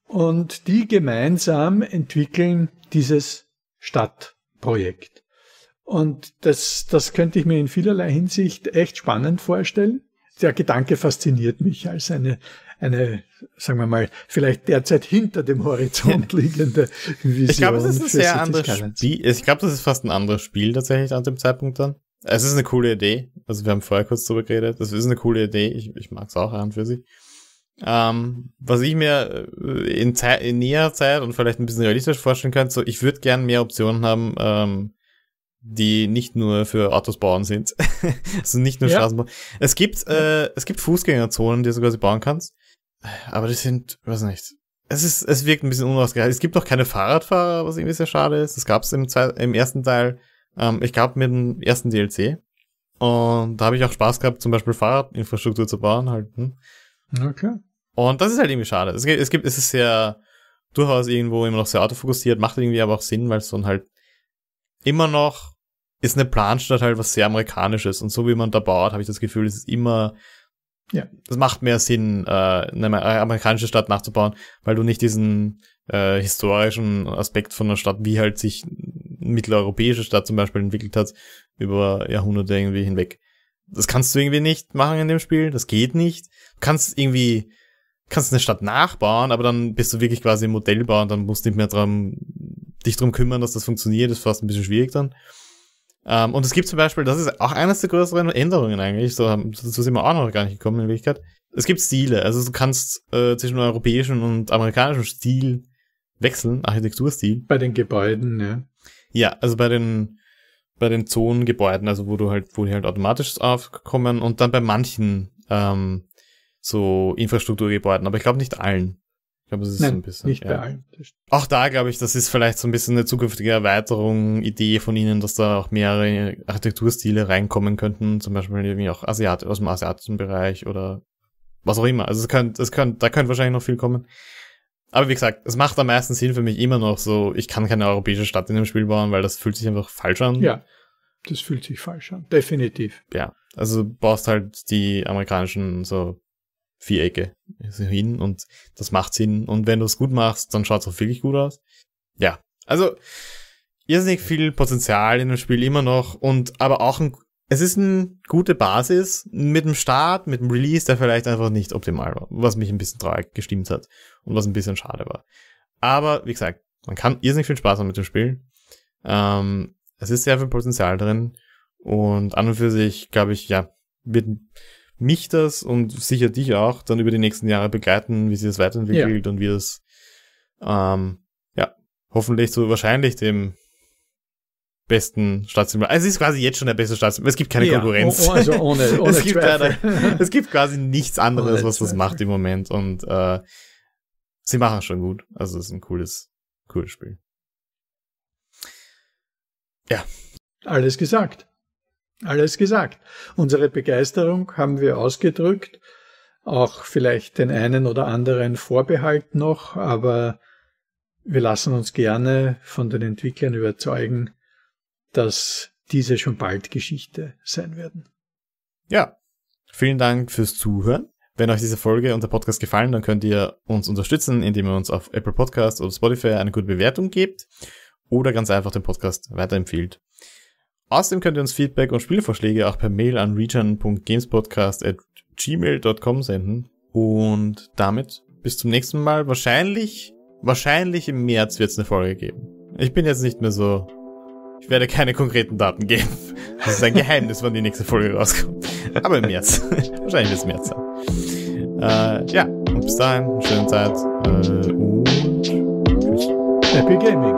Und die gemeinsam entwickeln dieses Stadtprojekt. Und das, das könnte ich mir in vielerlei Hinsicht echt spannend vorstellen. Der Gedanke fasziniert mich als eine, eine, sagen wir mal, vielleicht derzeit hinter dem Horizont liegende Vision. Ich glaube, es ist ein sehr anderes Spiel. Ich glaube, das ist fast ein anderes Spiel tatsächlich an dem Zeitpunkt dann. Es ist eine coole Idee. Also wir haben vorher kurz drüber geredet. Das ist eine coole Idee. Ich, ich mag es auch an für sich. Ähm, was ich mir äh, in, Ze in näherer Zeit und vielleicht ein bisschen realistisch vorstellen könnte, so ich würde gern mehr Optionen haben, ähm, die nicht nur für Autos bauen sind. also nicht nur ja. Straßenbau. Es gibt, äh, es gibt Fußgängerzonen, die du quasi bauen kannst. Aber das sind, weiß nicht. Es ist, es wirkt ein bisschen unausgereift. Es gibt auch keine Fahrradfahrer, was irgendwie sehr schade ist. Das gab es im, im, ersten Teil. Ähm, ich gab mir den ersten DLC. Und da habe ich auch Spaß gehabt, zum Beispiel Fahrradinfrastruktur zu bauen halt. Hm? Okay. Und das ist halt irgendwie schade. Es gibt, es gibt, es ist sehr durchaus irgendwo immer noch sehr autofokussiert, macht irgendwie aber auch Sinn, weil es dann halt immer noch ist eine Planstadt halt was sehr amerikanisches und so wie man da baut, habe ich das Gefühl, es ist immer ja. Das macht mehr Sinn, äh, eine amerikanische Stadt nachzubauen, weil du nicht diesen äh, historischen Aspekt von einer Stadt, wie halt sich eine mitteleuropäische Stadt zum Beispiel entwickelt hat, über Jahrhunderte irgendwie hinweg. Das kannst du irgendwie nicht machen in dem Spiel, das geht nicht. Du kannst irgendwie, kannst eine Stadt nachbauen, aber dann bist du wirklich quasi ein Modellbauer und dann musst du nicht mehr dran, dich drum kümmern, dass das funktioniert, das ist fast ein bisschen schwierig dann. Ähm, und es gibt zum Beispiel, das ist auch eines der größeren Änderungen eigentlich, so, dazu sind wir auch noch gar nicht gekommen in Wirklichkeit. Es gibt Stile, also du kannst äh, zwischen europäischem und amerikanischem Stil wechseln, Architekturstil. Bei den Gebäuden, ja. Ja, also bei den bei den Zonengebäuden, also wo du halt, wo die halt automatisch aufkommen und dann bei manchen ähm, so Infrastrukturgebäuden, aber ich glaube nicht allen glaube, es ist Nein, so ein bisschen. Nicht ja. bei allen. Auch da glaube ich, das ist vielleicht so ein bisschen eine zukünftige Erweiterung, Idee von Ihnen, dass da auch mehrere Architekturstile reinkommen könnten, zum Beispiel irgendwie auch Asiat aus dem asiatischen Bereich oder was auch immer. Also es könnte, es könnte, da könnte wahrscheinlich noch viel kommen. Aber wie gesagt, es macht am meisten Sinn für mich immer noch so, ich kann keine europäische Stadt in dem Spiel bauen, weil das fühlt sich einfach falsch an. Ja, das fühlt sich falsch an, definitiv. Ja, also du baust halt die amerikanischen so Vierecke also hin und das macht Sinn. Und wenn du es gut machst, dann schaut es auch wirklich gut aus. Ja, also irrsinnig viel Potenzial in dem Spiel immer noch und aber auch ein, es ist eine gute Basis mit dem Start, mit dem Release, der vielleicht einfach nicht optimal war, was mich ein bisschen traurig gestimmt hat und was ein bisschen schade war. Aber wie gesagt, man kann irrsinnig viel Spaß haben mit dem Spiel. Ähm, es ist sehr viel Potenzial drin und an und für sich, glaube ich, ja, wird mich das und sicher dich auch dann über die nächsten Jahre begleiten, wie sie das weiterentwickelt ja. und wie das ähm, ja hoffentlich so wahrscheinlich dem besten Staatssymbol. Also es ist quasi jetzt schon der beste Staatssymbol. Es gibt keine ja, Konkurrenz. Oh, oh, also ohne, ohne es, gibt leider, es gibt quasi nichts anderes, was das macht im Moment. Und äh, sie machen es schon gut. Also es ist ein cooles, cooles Spiel. Ja. Alles gesagt alles gesagt. Unsere Begeisterung haben wir ausgedrückt, auch vielleicht den einen oder anderen Vorbehalt noch, aber wir lassen uns gerne von den Entwicklern überzeugen, dass diese schon bald Geschichte sein werden. Ja, vielen Dank fürs Zuhören. Wenn euch diese Folge und der Podcast gefallen, dann könnt ihr uns unterstützen, indem ihr uns auf Apple Podcasts oder Spotify eine gute Bewertung gebt oder ganz einfach den Podcast weiterempfehlt. Außerdem könnt ihr uns Feedback und Spielvorschläge auch per Mail an region.gamespodcast.gmail.com senden. Und damit bis zum nächsten Mal. Wahrscheinlich, wahrscheinlich im März wird es eine Folge geben. Ich bin jetzt nicht mehr so. Ich werde keine konkreten Daten geben. Das ist ein Geheimnis, wann die nächste Folge rauskommt. Aber im März. wahrscheinlich wird es März sein. Äh, ja, und bis dahin, schöne Zeit äh, und tschüss. Happy Gaming!